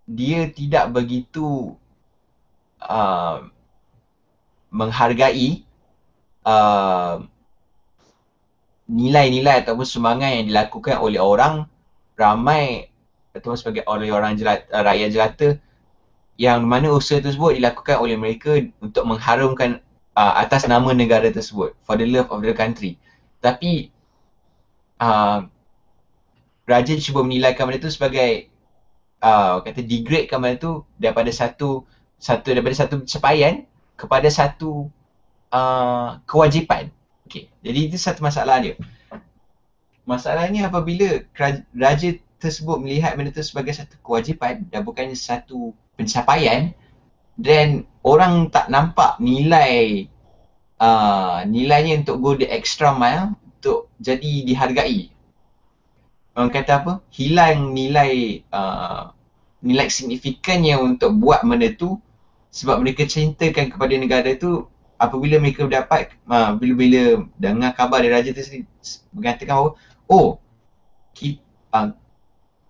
dia tidak begitu uh, menghargai uh, nilai-nilai ataupun semangat yang dilakukan oleh orang ramai ataupun sebagai oleh orang jelata, uh, rakyat jelata yang mana usaha tersebut dilakukan oleh mereka untuk mengharumkan uh, atas nama negara tersebut for the love of the country tapi uh, Raja cuba menilaikan benda tu sebagai uh, kata degradekan benda tu daripada satu satu daripada satu capaian kepada satu uh, kewajipan. Okey. Jadi itu satu masalah dia. Masalahnya apabila raja tersebut melihat benda tu sebagai satu kewajipan dan bukannya satu pencapaian dan orang tak nampak nilai uh, nilainya untuk go the extra mile untuk jadi dihargai orang hmm. kata apa hilang nilai uh, nilai signifikannya untuk buat benda tu sebab mereka cintakan kepada negara tu apabila mereka dapat uh, bila-bila dengar khabar dari raja tu mengatakan bahawa oh kita, uh,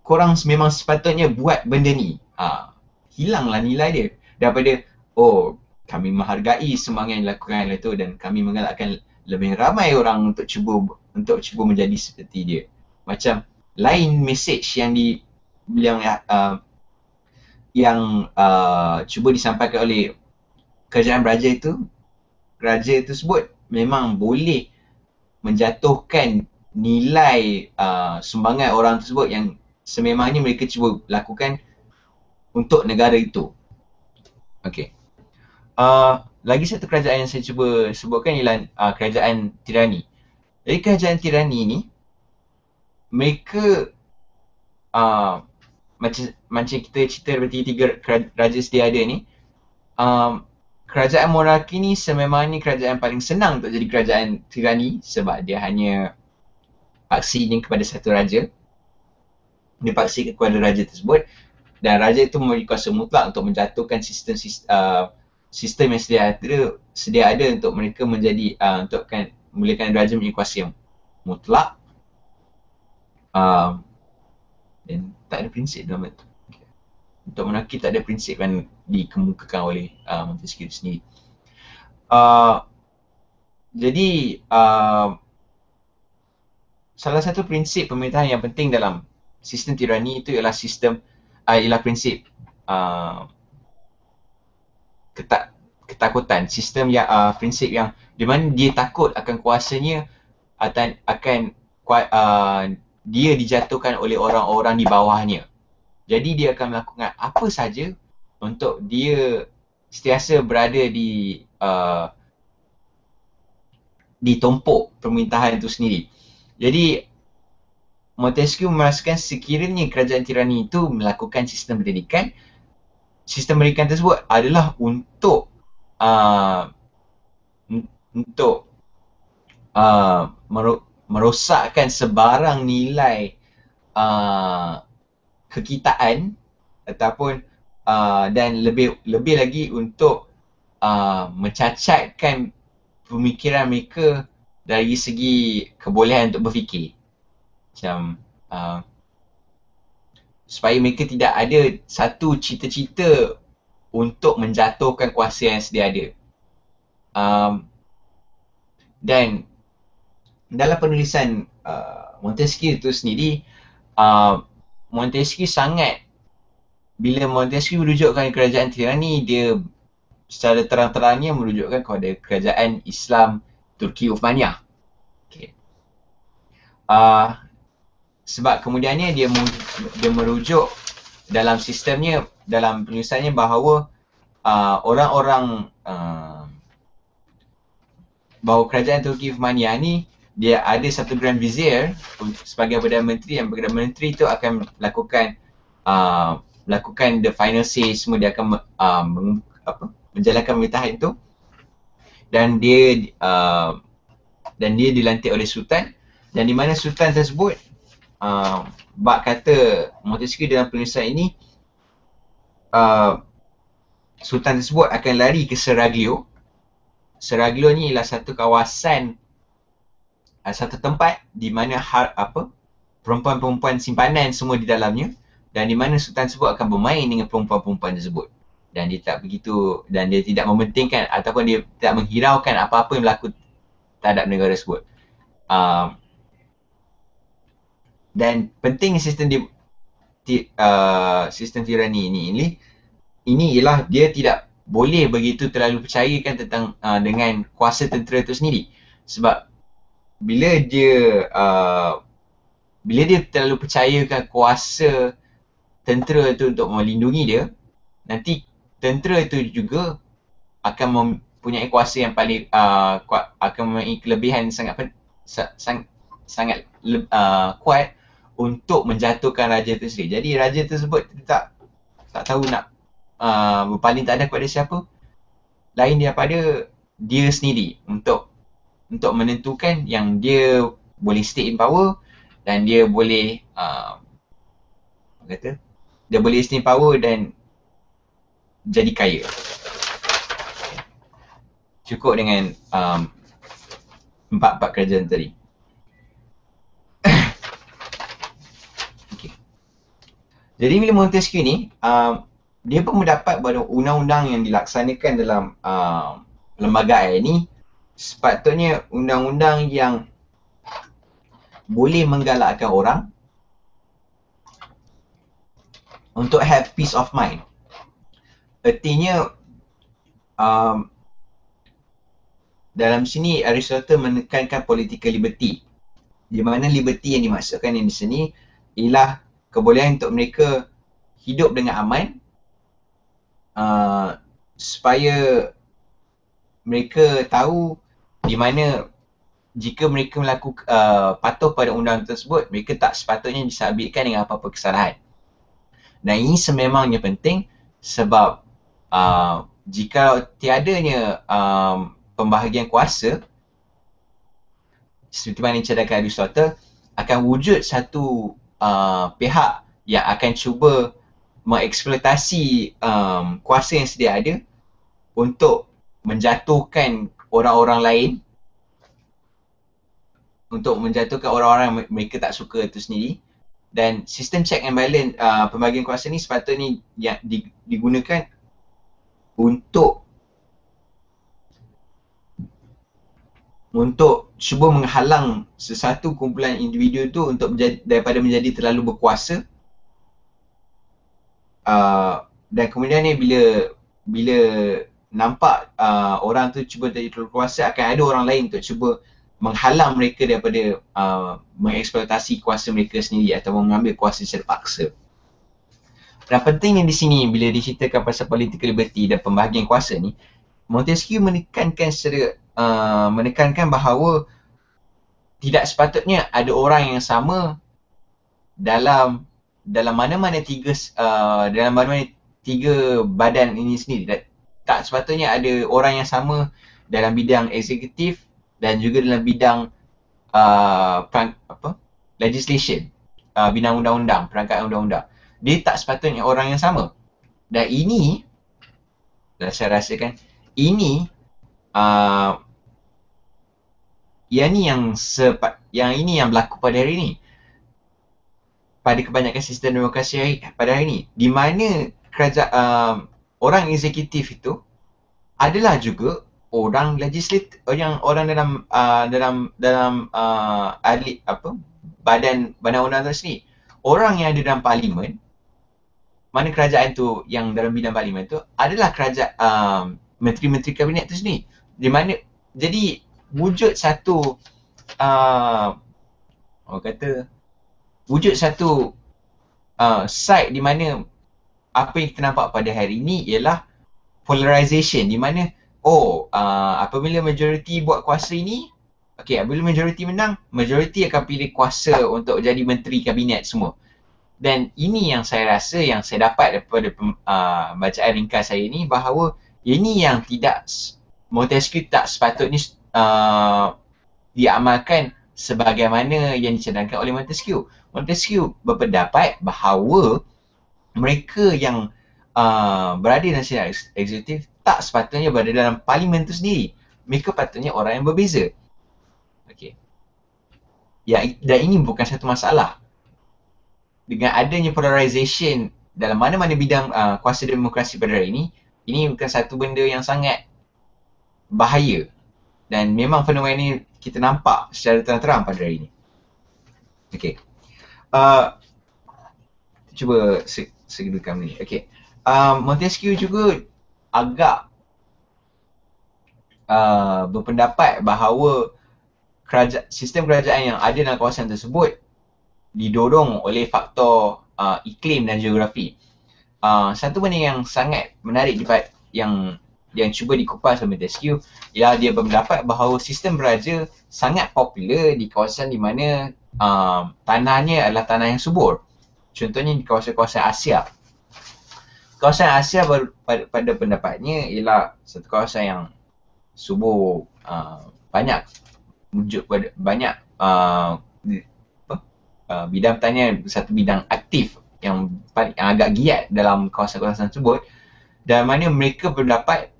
korang memang sepatutnya buat benda ni uh, hilanglah nilai dia daripada oh kami menghargai semangat yang dilakukan oleh tu dan kami menggalakkan lebih ramai orang untuk cuba untuk cuba menjadi seperti dia macam lain message yang di yang uh, yang uh, cuba disampaikan oleh kerajaan raja itu raja sebut memang boleh menjatuhkan nilai uh, sumbangan orang tersebut yang sememangnya mereka cuba lakukan untuk negara itu. Okey. Uh, lagi satu kerajaan yang saya cuba sebutkan ialah uh, kerajaan tirani. Jadi kerajaan tirani ini mereka uh, macam macam kita cerita daripada tiga raja sedia ada ni um, kerajaan monarki ni sememangnya kerajaan paling senang untuk jadi kerajaan tirani sebab dia hanya paksi ni kepada satu raja dia paksi kepada raja tersebut dan raja itu memiliki kuasa mutlak untuk menjatuhkan sistem sistem, uh, sistem yang sedia ada sedia ada untuk mereka menjadi uh, untukkan mulakan raja mempunyai kuasa yang mutlak um, dan tak ada prinsip dalam itu. Okay. Untuk menaki tak ada prinsip yang dikemukakan oleh uh, Montesquieu itu sendiri. Uh, jadi uh, salah satu prinsip pemerintahan yang penting dalam sistem tirani itu ialah sistem uh, ialah prinsip uh, ketak ketakutan sistem yang uh, prinsip yang di mana dia takut akan kuasanya akan akan uh, dia dijatuhkan oleh orang-orang di bawahnya. Jadi dia akan melakukan apa saja untuk dia setiasa berada di uh, ditumpuk permintaan itu sendiri. Jadi Montesquieu merasakan sekiranya kerajaan tirani itu melakukan sistem pendidikan, sistem pendidikan tersebut adalah untuk uh, untuk uh, merosakkan sebarang nilai uh, kekitaan ataupun uh, dan lebih lebih lagi untuk uh, mencacatkan pemikiran mereka dari segi kebolehan untuk berfikir macam uh, supaya mereka tidak ada satu cita-cita untuk menjatuhkan kuasa yang sedia ada um, dan dalam penulisan uh, Montesquieu itu sendiri uh, Montesquieu sangat bila Montesquieu merujukkan kerajaan tirani dia secara terang-terangnya merujukkan kepada kerajaan Islam Turki Uthmania. Okay. Uh, sebab kemudiannya dia dia merujuk dalam sistemnya dalam penulisannya bahawa uh, orang-orang uh, bahawa kerajaan Turki Uthmania ni dia ada satu grand vizier sebagai perdana menteri yang perdana menteri itu akan lakukan uh, lakukan the final say semua dia akan uh, meng, apa menjalankan pemerintahan itu dan dia uh, dan dia dilantik oleh sultan dan di mana sultan tersebut uh, bak kata Montesquieu dalam penulisan ini uh, sultan tersebut akan lari ke Seraglio Seraglio ni ialah satu kawasan uh, satu tempat di mana har, apa perempuan-perempuan simpanan semua di dalamnya dan di mana sultan tersebut akan bermain dengan perempuan-perempuan tersebut dan dia tak begitu dan dia tidak mementingkan ataupun dia tidak menghiraukan apa-apa yang berlaku terhadap negara tersebut. Um, dan penting sistem di, di uh, ah, sistem tirani ini ini ini ialah dia tidak boleh begitu terlalu percayakan tentang uh, dengan kuasa tentera itu sendiri sebab bila dia uh, bila dia terlalu percayakan kuasa tentera itu untuk melindungi dia nanti tentera itu juga akan mempunyai kuasa yang paling uh, kuat akan mempunyai kelebihan sangat sang, sangat uh, kuat untuk menjatuhkan raja itu sendiri. Jadi raja tersebut tak tak tahu nak uh, berpaling tak ada kepada siapa lain daripada dia sendiri untuk untuk menentukan yang dia boleh stay in power dan dia boleh uh, kata dia boleh stay in power dan jadi kaya. Cukup dengan um, empat-empat kerajaan tadi. Jadi bila Montesquieu ni, um, dia pun mendapat bahawa undang-undang yang dilaksanakan dalam um, lembaga air ni sepatutnya undang-undang yang boleh menggalakkan orang untuk have peace of mind. Artinya um, dalam sini Aristotle menekankan political liberty. Di mana liberty yang dimaksudkan di sini ialah kebolehan untuk mereka hidup dengan aman uh, supaya mereka tahu di mana jika mereka melakukan uh, patuh pada undang tersebut, mereka tak sepatutnya disabitkan dengan apa-apa kesalahan. Dan ini sememangnya penting sebab uh, jika tiadanya um, pembahagian kuasa, seperti mana cadangkan Aristotle, akan wujud satu uh, pihak yang akan cuba mengeksploitasi um, kuasa yang sedia ada untuk menjatuhkan orang-orang lain untuk menjatuhkan orang-orang yang mereka tak suka itu sendiri dan sistem check and balance uh, pembagian kuasa ni sepatutnya yang digunakan untuk untuk cuba menghalang sesatu kumpulan individu tu untuk menjadi, daripada menjadi terlalu berkuasa uh, dan kemudian ni bila bila nampak uh, orang tu cuba jadi kuasa akan ada orang lain tu cuba menghalang mereka daripada uh, mengeksploitasi kuasa mereka sendiri atau mengambil kuasa secara paksa. Dan pentingnya di sini bila diceritakan pasal political liberty dan pembahagian kuasa ni, Montesquieu menekankan secara uh, menekankan bahawa tidak sepatutnya ada orang yang sama dalam dalam mana-mana tiga uh, dalam mana-mana tiga badan ini sendiri tak sepatutnya ada orang yang sama dalam bidang eksekutif dan juga dalam bidang uh, peran, apa legislation uh, bidang undang-undang perangkat undang-undang dia tak sepatutnya orang yang sama dan ini dan saya rasakan ini uh, yang ni yang sepa, yang ini yang berlaku pada hari ini pada kebanyakan sistem demokrasi hari, pada hari ini di mana kerajaan uh, orang eksekutif itu adalah juga orang legislat eh, yang orang dalam uh, dalam dalam uh, ahli apa badan badan undang undang sendiri orang yang ada dalam parlimen mana kerajaan tu yang dalam bidang parlimen tu adalah kerajaan uh, menteri-menteri kabinet tu sendiri di mana jadi wujud satu uh, orang kata wujud satu uh, side di mana apa yang kita nampak pada hari ini ialah polarization di mana oh uh, apabila majoriti buat kuasa ini okey apabila majoriti menang majoriti akan pilih kuasa untuk jadi menteri kabinet semua dan ini yang saya rasa yang saya dapat daripada uh, bacaan ringkas saya ini bahawa ini yang tidak Montesquieu tak sepatutnya uh, diamalkan sebagaimana yang dicadangkan oleh Montesquieu. Montesquieu berpendapat bahawa mereka yang uh, berada dalam senat eksekutif tak sepatutnya berada dalam parlimen itu sendiri. Mereka patutnya orang yang berbeza. Okay, Ya, dan ini bukan satu masalah. Dengan adanya polarisation dalam mana-mana bidang uh, kuasa demokrasi pada hari ini, ini bukan satu benda yang sangat bahaya. Dan memang fenomena ini kita nampak secara terang-terang pada hari ini. Okay, Uh, cuba segala kami. Okey. Um, Montesquieu juga agak uh, berpendapat bahawa keraja- sistem kerajaan yang ada dalam kawasan tersebut didorong oleh faktor uh, iklim dan geografi. Uh, satu benda yang sangat menarik dekat yang yang cuba dikupas oleh Montesquieu ialah dia berpendapat bahawa sistem beraja sangat popular di kawasan di mana uh, tanahnya adalah tanah yang subur contohnya di kawasan-kawasan Asia. Kawasan Asia ber, pada, pada pendapatnya ialah satu kawasan yang subur uh, banyak wujud pada banyak uh, apa? Uh, bidang tanya satu bidang aktif yang, yang agak giat dalam kawasan-kawasan tersebut dan mana mereka pendapat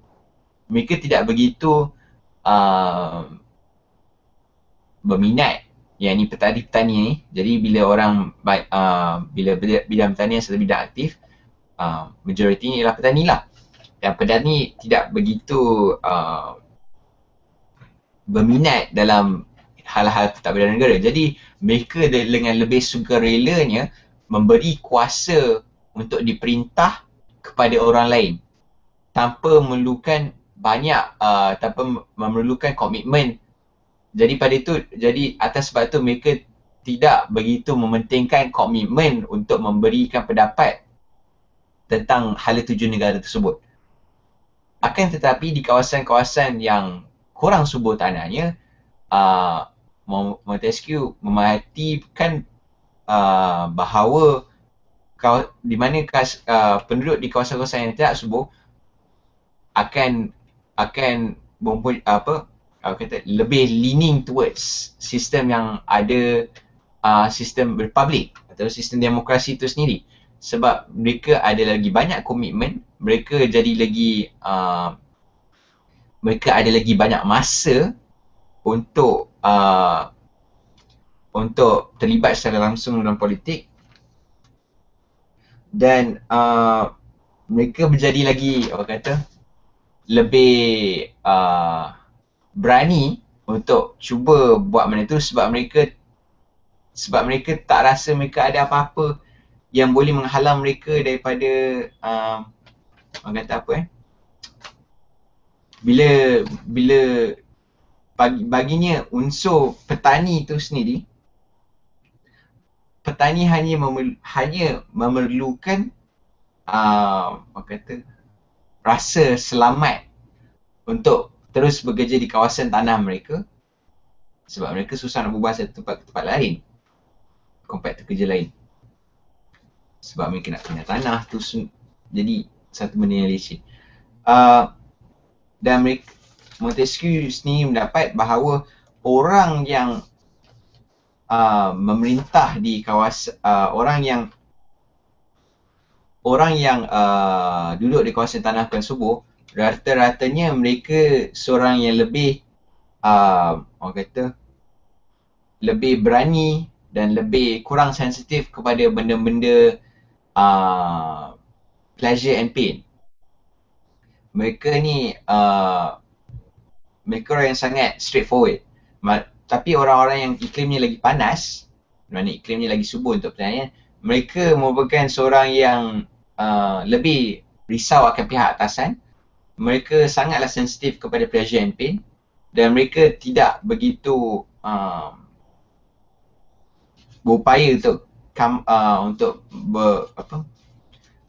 mereka tidak begitu uh, berminat yang ni petani-petani ni jadi bila orang uh, bila bidang petani yang lebih aktif uh, majority ni ialah petani lah yang petani tidak begitu uh, berminat dalam hal-hal pertahanan negara. Jadi mereka dengan lebih suka relanya memberi kuasa untuk diperintah kepada orang lain tanpa memerlukan banyak uh, tanpa memerlukan komitmen jadi pada itu jadi atas sebab itu mereka tidak begitu mementingkan komitmen untuk memberikan pendapat tentang hala tujuh negara tersebut. Akan tetapi di kawasan-kawasan yang kurang subur tanahnya, uh, Montesquieu mematikan uh, bahawa di mana kas, uh, penduduk di kawasan-kawasan yang tidak subur akan akan mempuny- apa, aku kata lebih leaning towards sistem yang ada uh, sistem republik atau sistem demokrasi itu sendiri sebab mereka ada lagi banyak komitmen mereka jadi lagi uh, mereka ada lagi banyak masa untuk uh, untuk terlibat secara langsung dalam politik dan uh, mereka menjadi lagi apa kata lebih uh, berani untuk cuba buat benda tu sebab mereka sebab mereka tak rasa mereka ada apa-apa yang boleh menghalang mereka daripada uh, orang kata apa eh bila bila baginya unsur petani itu sendiri petani hanya memer, hanya memerlukan uh, apa kata rasa selamat untuk terus bekerja di kawasan tanah mereka sebab mereka susah nak berubah satu tempat ke tempat lain compact to kerja lain sebab mereka nak kena tanah tu jadi satu benda yang leceh ah, uh, dan mereka Montesquieu ni mendapat bahawa orang yang uh, memerintah di kawasan uh, orang yang orang yang uh, duduk di kawasan tanah pen subuh rata-ratanya mereka seorang yang lebih uh, orang kata lebih berani dan lebih kurang sensitif kepada benda-benda uh, pleasure and pain. Mereka ni uh, mereka orang yang sangat straightforward. Ma- tapi orang-orang yang iklimnya lagi panas, mana iklimnya lagi subur untuk pertanyaan, mereka merupakan seorang yang uh, lebih risau akan pihak atasan mereka sangatlah sensitif kepada pleasure and pain dan mereka tidak begitu um, berupaya untuk come, uh, untuk ber, apa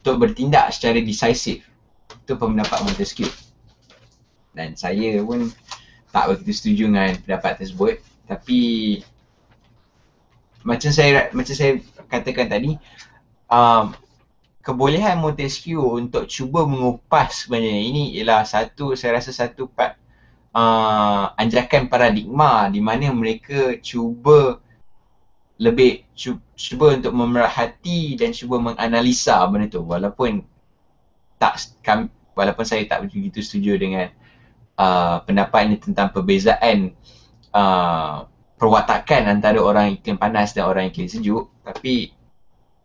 untuk bertindak secara decisif itu pendapat Montesquieu dan saya pun tak begitu setuju dengan pendapat tersebut tapi macam saya macam saya katakan tadi um, kebolehan Montesquieu untuk cuba mengupas sebenarnya ini ialah satu saya rasa satu part uh, anjakan paradigma di mana mereka cuba lebih cuba untuk memerhati dan cuba menganalisa benda tu walaupun tak kam, walaupun saya tak begitu setuju dengan uh, pendapat ini tentang perbezaan uh, perwatakan antara orang iklim panas dan orang iklim sejuk tapi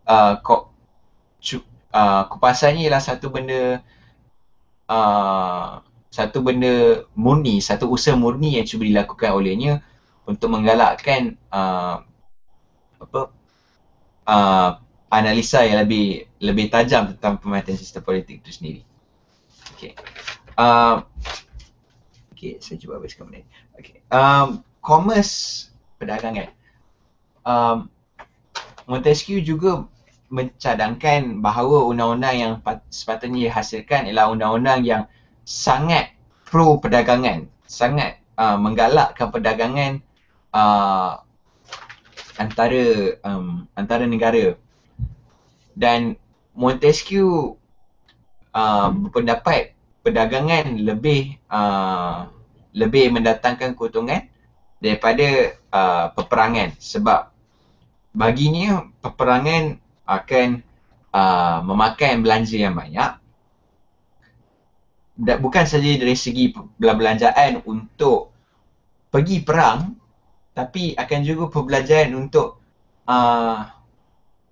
uh, kok cuk, Ah, kupasan ni ialah satu benda uh, satu benda murni, satu usaha murni yang cuba dilakukan olehnya untuk menggalakkan uh, apa uh, analisa yang lebih lebih tajam tentang pemerhatian sistem politik itu sendiri. Okey. Uh, okay, saya cuba habiskan benda ni. Okay. Um, commerce, perdagangan. Um, Montesquieu juga mencadangkan bahawa undang-undang yang sepatutnya dihasilkan ialah undang-undang yang sangat pro perdagangan, sangat uh, menggalakkan perdagangan uh, antara um, antara negara. Dan Montesquieu uh, berpendapat perdagangan lebih uh, lebih mendatangkan keuntungan daripada uh, peperangan sebab baginya peperangan akan uh, memakan belanja yang banyak dan bukan saja dari segi perbelanjaan untuk pergi perang tapi akan juga perbelanjaan untuk uh,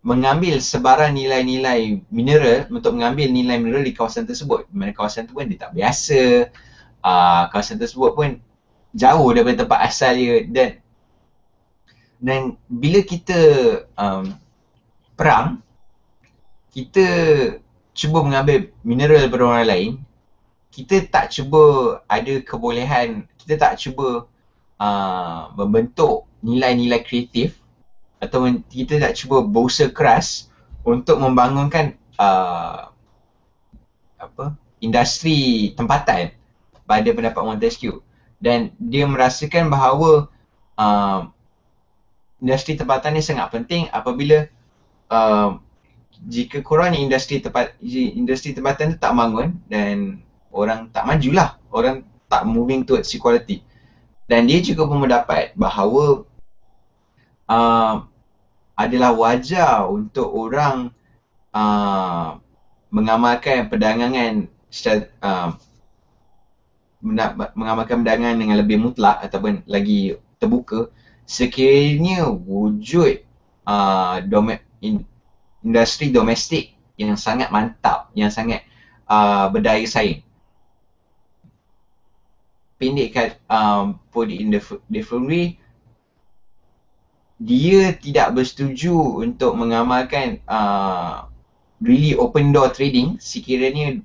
mengambil sebarang nilai-nilai mineral untuk mengambil nilai mineral di kawasan tersebut mana kawasan tu pun dia tak biasa uh, kawasan tersebut pun jauh daripada tempat asal dia dan dan bila kita um, perang kita cuba mengambil mineral daripada orang lain kita tak cuba ada kebolehan kita tak cuba uh, membentuk nilai-nilai kreatif atau kita tak cuba berusaha keras untuk membangunkan uh, apa industri tempatan pada pendapat Q. dan dia merasakan bahawa uh, industri tempatan ni sangat penting apabila uh, jika korang ni industri tempat industri tempatan tu tak bangun dan orang tak majulah, orang tak moving towards equality. Dan dia juga pun mendapat bahawa uh, adalah wajar untuk orang uh, mengamalkan perdagangan secara, uh, mengamalkan perdagangan dengan lebih mutlak ataupun lagi terbuka sekiranya wujud uh, domain in, industri domestik yang sangat mantap, yang sangat uh, berdaya saing. Pendekkan um, pun in the different way, dia tidak bersetuju untuk mengamalkan uh, really open door trading sekiranya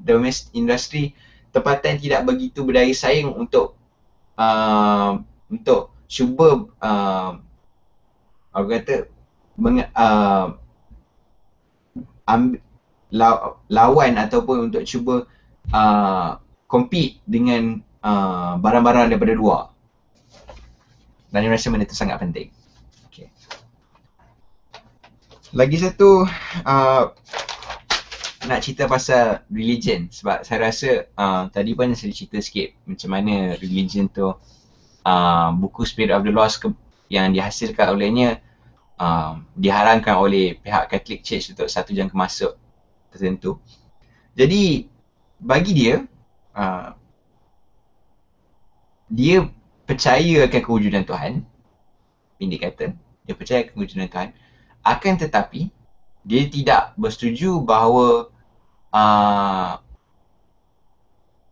domestik industri tempatan tidak begitu berdaya saing untuk uh, untuk cuba uh, aku kata meng, uh, ambil, lawan ataupun untuk cuba uh, compete dengan uh, barang-barang daripada luar. Dan saya rasa benda itu sangat penting. Okay. Lagi satu, uh, nak cerita pasal religion. Sebab saya rasa uh, tadi pun saya cerita sikit macam mana religion tu Uh, buku Spirit of the Lost yang dihasilkan olehnya um, diharamkan oleh pihak Catholic Church untuk satu jangka masuk tertentu. Jadi bagi dia uh, dia percaya akan kewujudan Tuhan. Ini kata, dia percaya akan kewujudan Tuhan. Akan tetapi dia tidak bersetuju bahawa uh,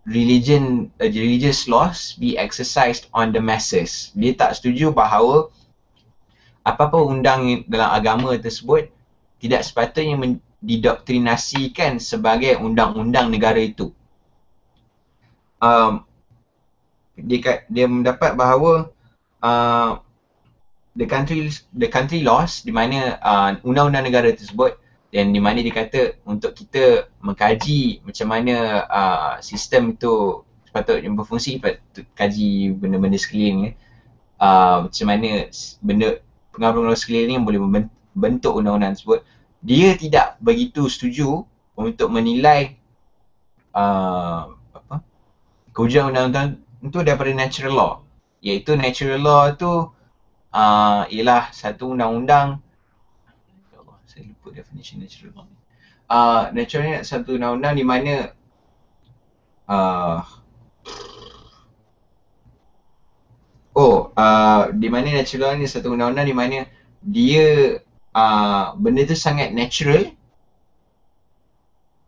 religion uh, religious laws be exercised on the masses. Dia tak setuju bahawa apa-apa undang dalam agama tersebut tidak sepatutnya didoktrinasikan sebagai undang-undang negara itu. Um, dia, dia mendapat bahawa uh, the country the country laws di mana uh, undang-undang negara tersebut dan di mana dia kata untuk kita mengkaji macam mana uh, sistem itu sepatutnya berfungsi, kaji benda-benda sekeliling ya. Uh, macam mana benda Pengaruh pengarah sekeliling yang boleh membentuk undang-undang tersebut dia tidak begitu setuju untuk menilai uh, apa kewujudan undang-undang itu daripada natural law iaitu natural law itu uh, ialah satu undang-undang ya saya lupa definition natural law ni uh, natural law satu undang-undang di mana uh, oh uh, di mana natural ni satu undang-undang di mana dia uh, benda tu sangat natural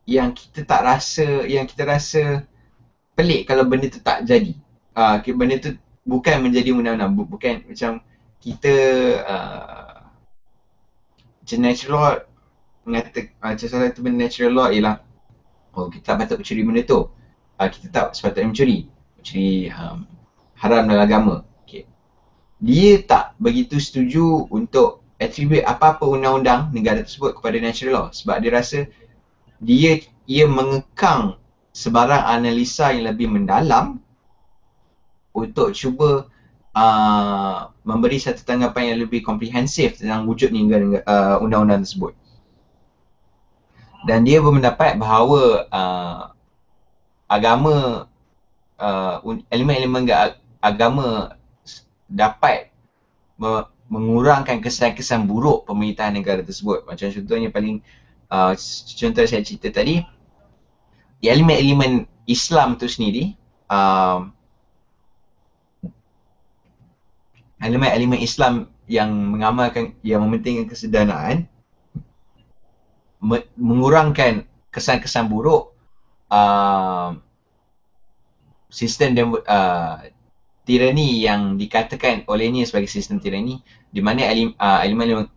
yang kita tak rasa yang kita rasa pelik kalau benda tu tak jadi uh, benda tu bukan menjadi undang-undang bukan macam kita uh, natural law mengata uh, macam salah satu benda natural law ialah oh kita tak patut mencuri benda tu uh, kita tak sepatutnya mencuri mencuri um, haram dalam agama dia tak begitu setuju untuk atribut apa-apa undang-undang negara tersebut kepada natural law sebab dia rasa dia ia mengekang sebarang analisa yang lebih mendalam untuk cuba uh, memberi satu tanggapan yang lebih komprehensif tentang wujud negara uh, undang-undang tersebut. Dan dia berpendapat bahawa uh, agama uh, elemen-elemen agama dapat me- mengurangkan kesan-kesan buruk pemerintahan negara tersebut. Macam contohnya paling uh, contoh saya cerita tadi elemen-elemen Islam tu sendiri uh, um, elemen-elemen Islam yang mengamalkan yang mementingkan kesederhanaan me- mengurangkan kesan-kesan buruk um, uh, sistem dem- uh, tirani yang dikatakan oleh ni sebagai sistem tirani di mana ah, elemen uh,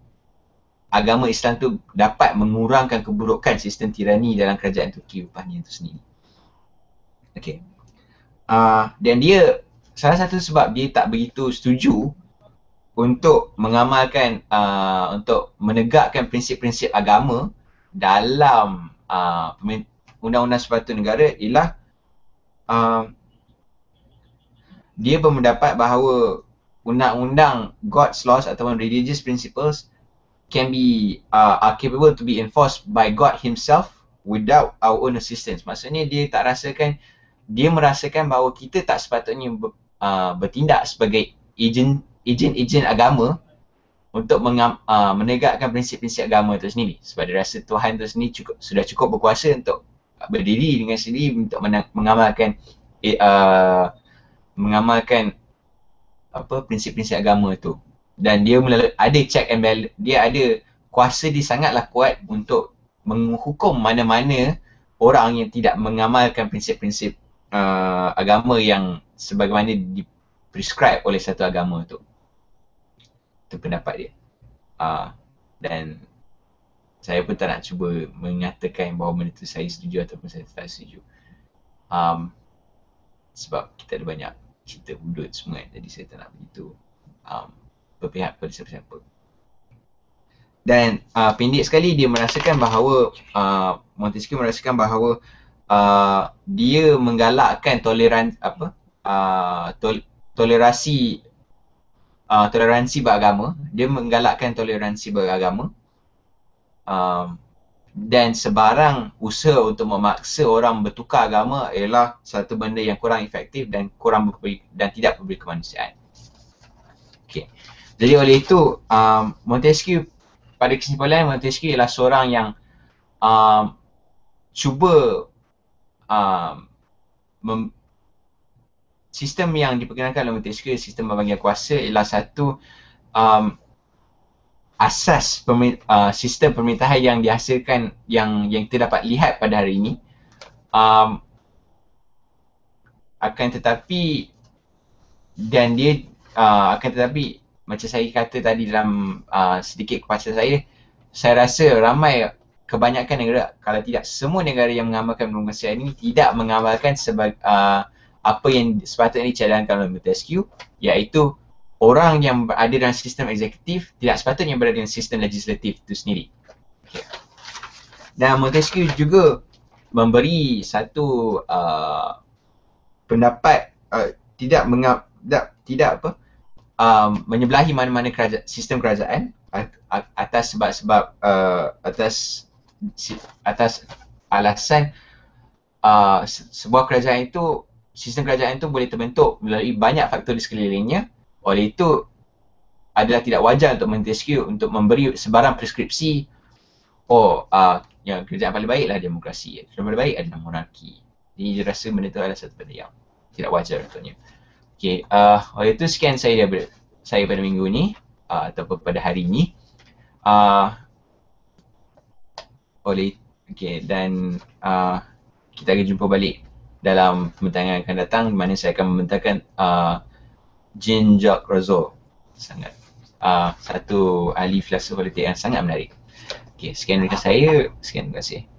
agama Islam tu dapat mengurangkan keburukan sistem tirani dalam kerajaan Turki rupanya itu sendiri. Okey. Uh, dan dia salah satu sebab dia tak begitu setuju untuk mengamalkan uh, untuk menegakkan prinsip-prinsip agama dalam uh, undang-undang sepatu negara ialah uh, dia berpendapat bahawa undang-undang God's laws ataupun religious principles can be uh, are capable to be enforced by God himself without our own assistance. Maksudnya dia tak rasakan dia merasakan bahawa kita tak sepatutnya ber, uh, bertindak sebagai ejen ejen-ejen agama untuk mengam, uh, menegakkan prinsip-prinsip agama itu sendiri sebab dia rasa Tuhan itu sendiri cukup sudah cukup berkuasa untuk berdiri dengan sendiri untuk mengamalkan eh, uh, mengamalkan apa prinsip-prinsip agama tu dan dia melalui, ada check and balance dia ada kuasa dia sangatlah kuat untuk menghukum mana-mana orang yang tidak mengamalkan prinsip-prinsip uh, agama yang sebagaimana di prescribe oleh satu agama tu itu pendapat dia uh, dan saya pun tak nak cuba mengatakan bahawa benda tu saya setuju ataupun saya tak setuju um, sebab kita ada banyak cerita hudud semua kan. Jadi saya tak nak begitu um, berpihak pada siapa-siapa. Dan uh, pendek sekali dia merasakan bahawa uh, Montesquieu merasakan bahawa uh, dia menggalakkan toleran apa uh, tol- toleransi uh, toleransi beragama dia menggalakkan toleransi beragama um, dan sebarang usaha untuk memaksa orang bertukar agama ialah satu benda yang kurang efektif dan kurang berperi, dan tidak berperi kemanusiaan. Okay. Jadi oleh itu, um, Montesquieu pada kesimpulan Montesquieu ialah seorang yang um, cuba um, mem- sistem yang diperkenalkan oleh Montesquieu, sistem pembagian kuasa ialah satu um, asas pemin, uh, sistem pemerintahan yang dihasilkan yang yang kita dapat lihat pada hari ini um, akan tetapi dan dia uh, akan tetapi macam saya kata tadi dalam uh, sedikit kepada saya saya rasa ramai kebanyakan negara kalau tidak semua negara yang mengamalkan pembangunan ini tidak mengamalkan sebagai uh, apa yang sepatutnya dicadangkan oleh Montesquieu iaitu orang yang ada dalam sistem eksekutif tidak sepatutnya berada dalam sistem legislatif itu sendiri. Dan Montesquieu juga memberi satu uh, pendapat uh, tidak mengap tidak, tidak apa uh, menyebelahi mana-mana keraja- sistem kerajaan atas sebab-sebab uh, atas atas alasan uh, sebuah kerajaan itu sistem kerajaan itu boleh terbentuk melalui banyak faktor di sekelilingnya oleh itu, adalah tidak wajar untuk Montesquieu untuk memberi sebarang preskripsi oh, uh, ah, yang kerajaan paling baiklah demokrasi. Kerajaan paling baik adalah monarki. Jadi, dia rasa benda itu adalah satu benda yang tidak wajar tentunya. Okay, uh, ah, oleh itu, sekian saya daripada saya pada minggu ini uh, ah, ataupun pada hari ini. Uh, oleh okay, dan uh, kita akan jumpa balik dalam pembentangan akan datang di mana saya akan membentangkan uh, Jean Jacques Rousseau sangat uh, satu ahli filosofi politik yang sangat menarik. Okey, sekian dari saya, sekian terima kasih.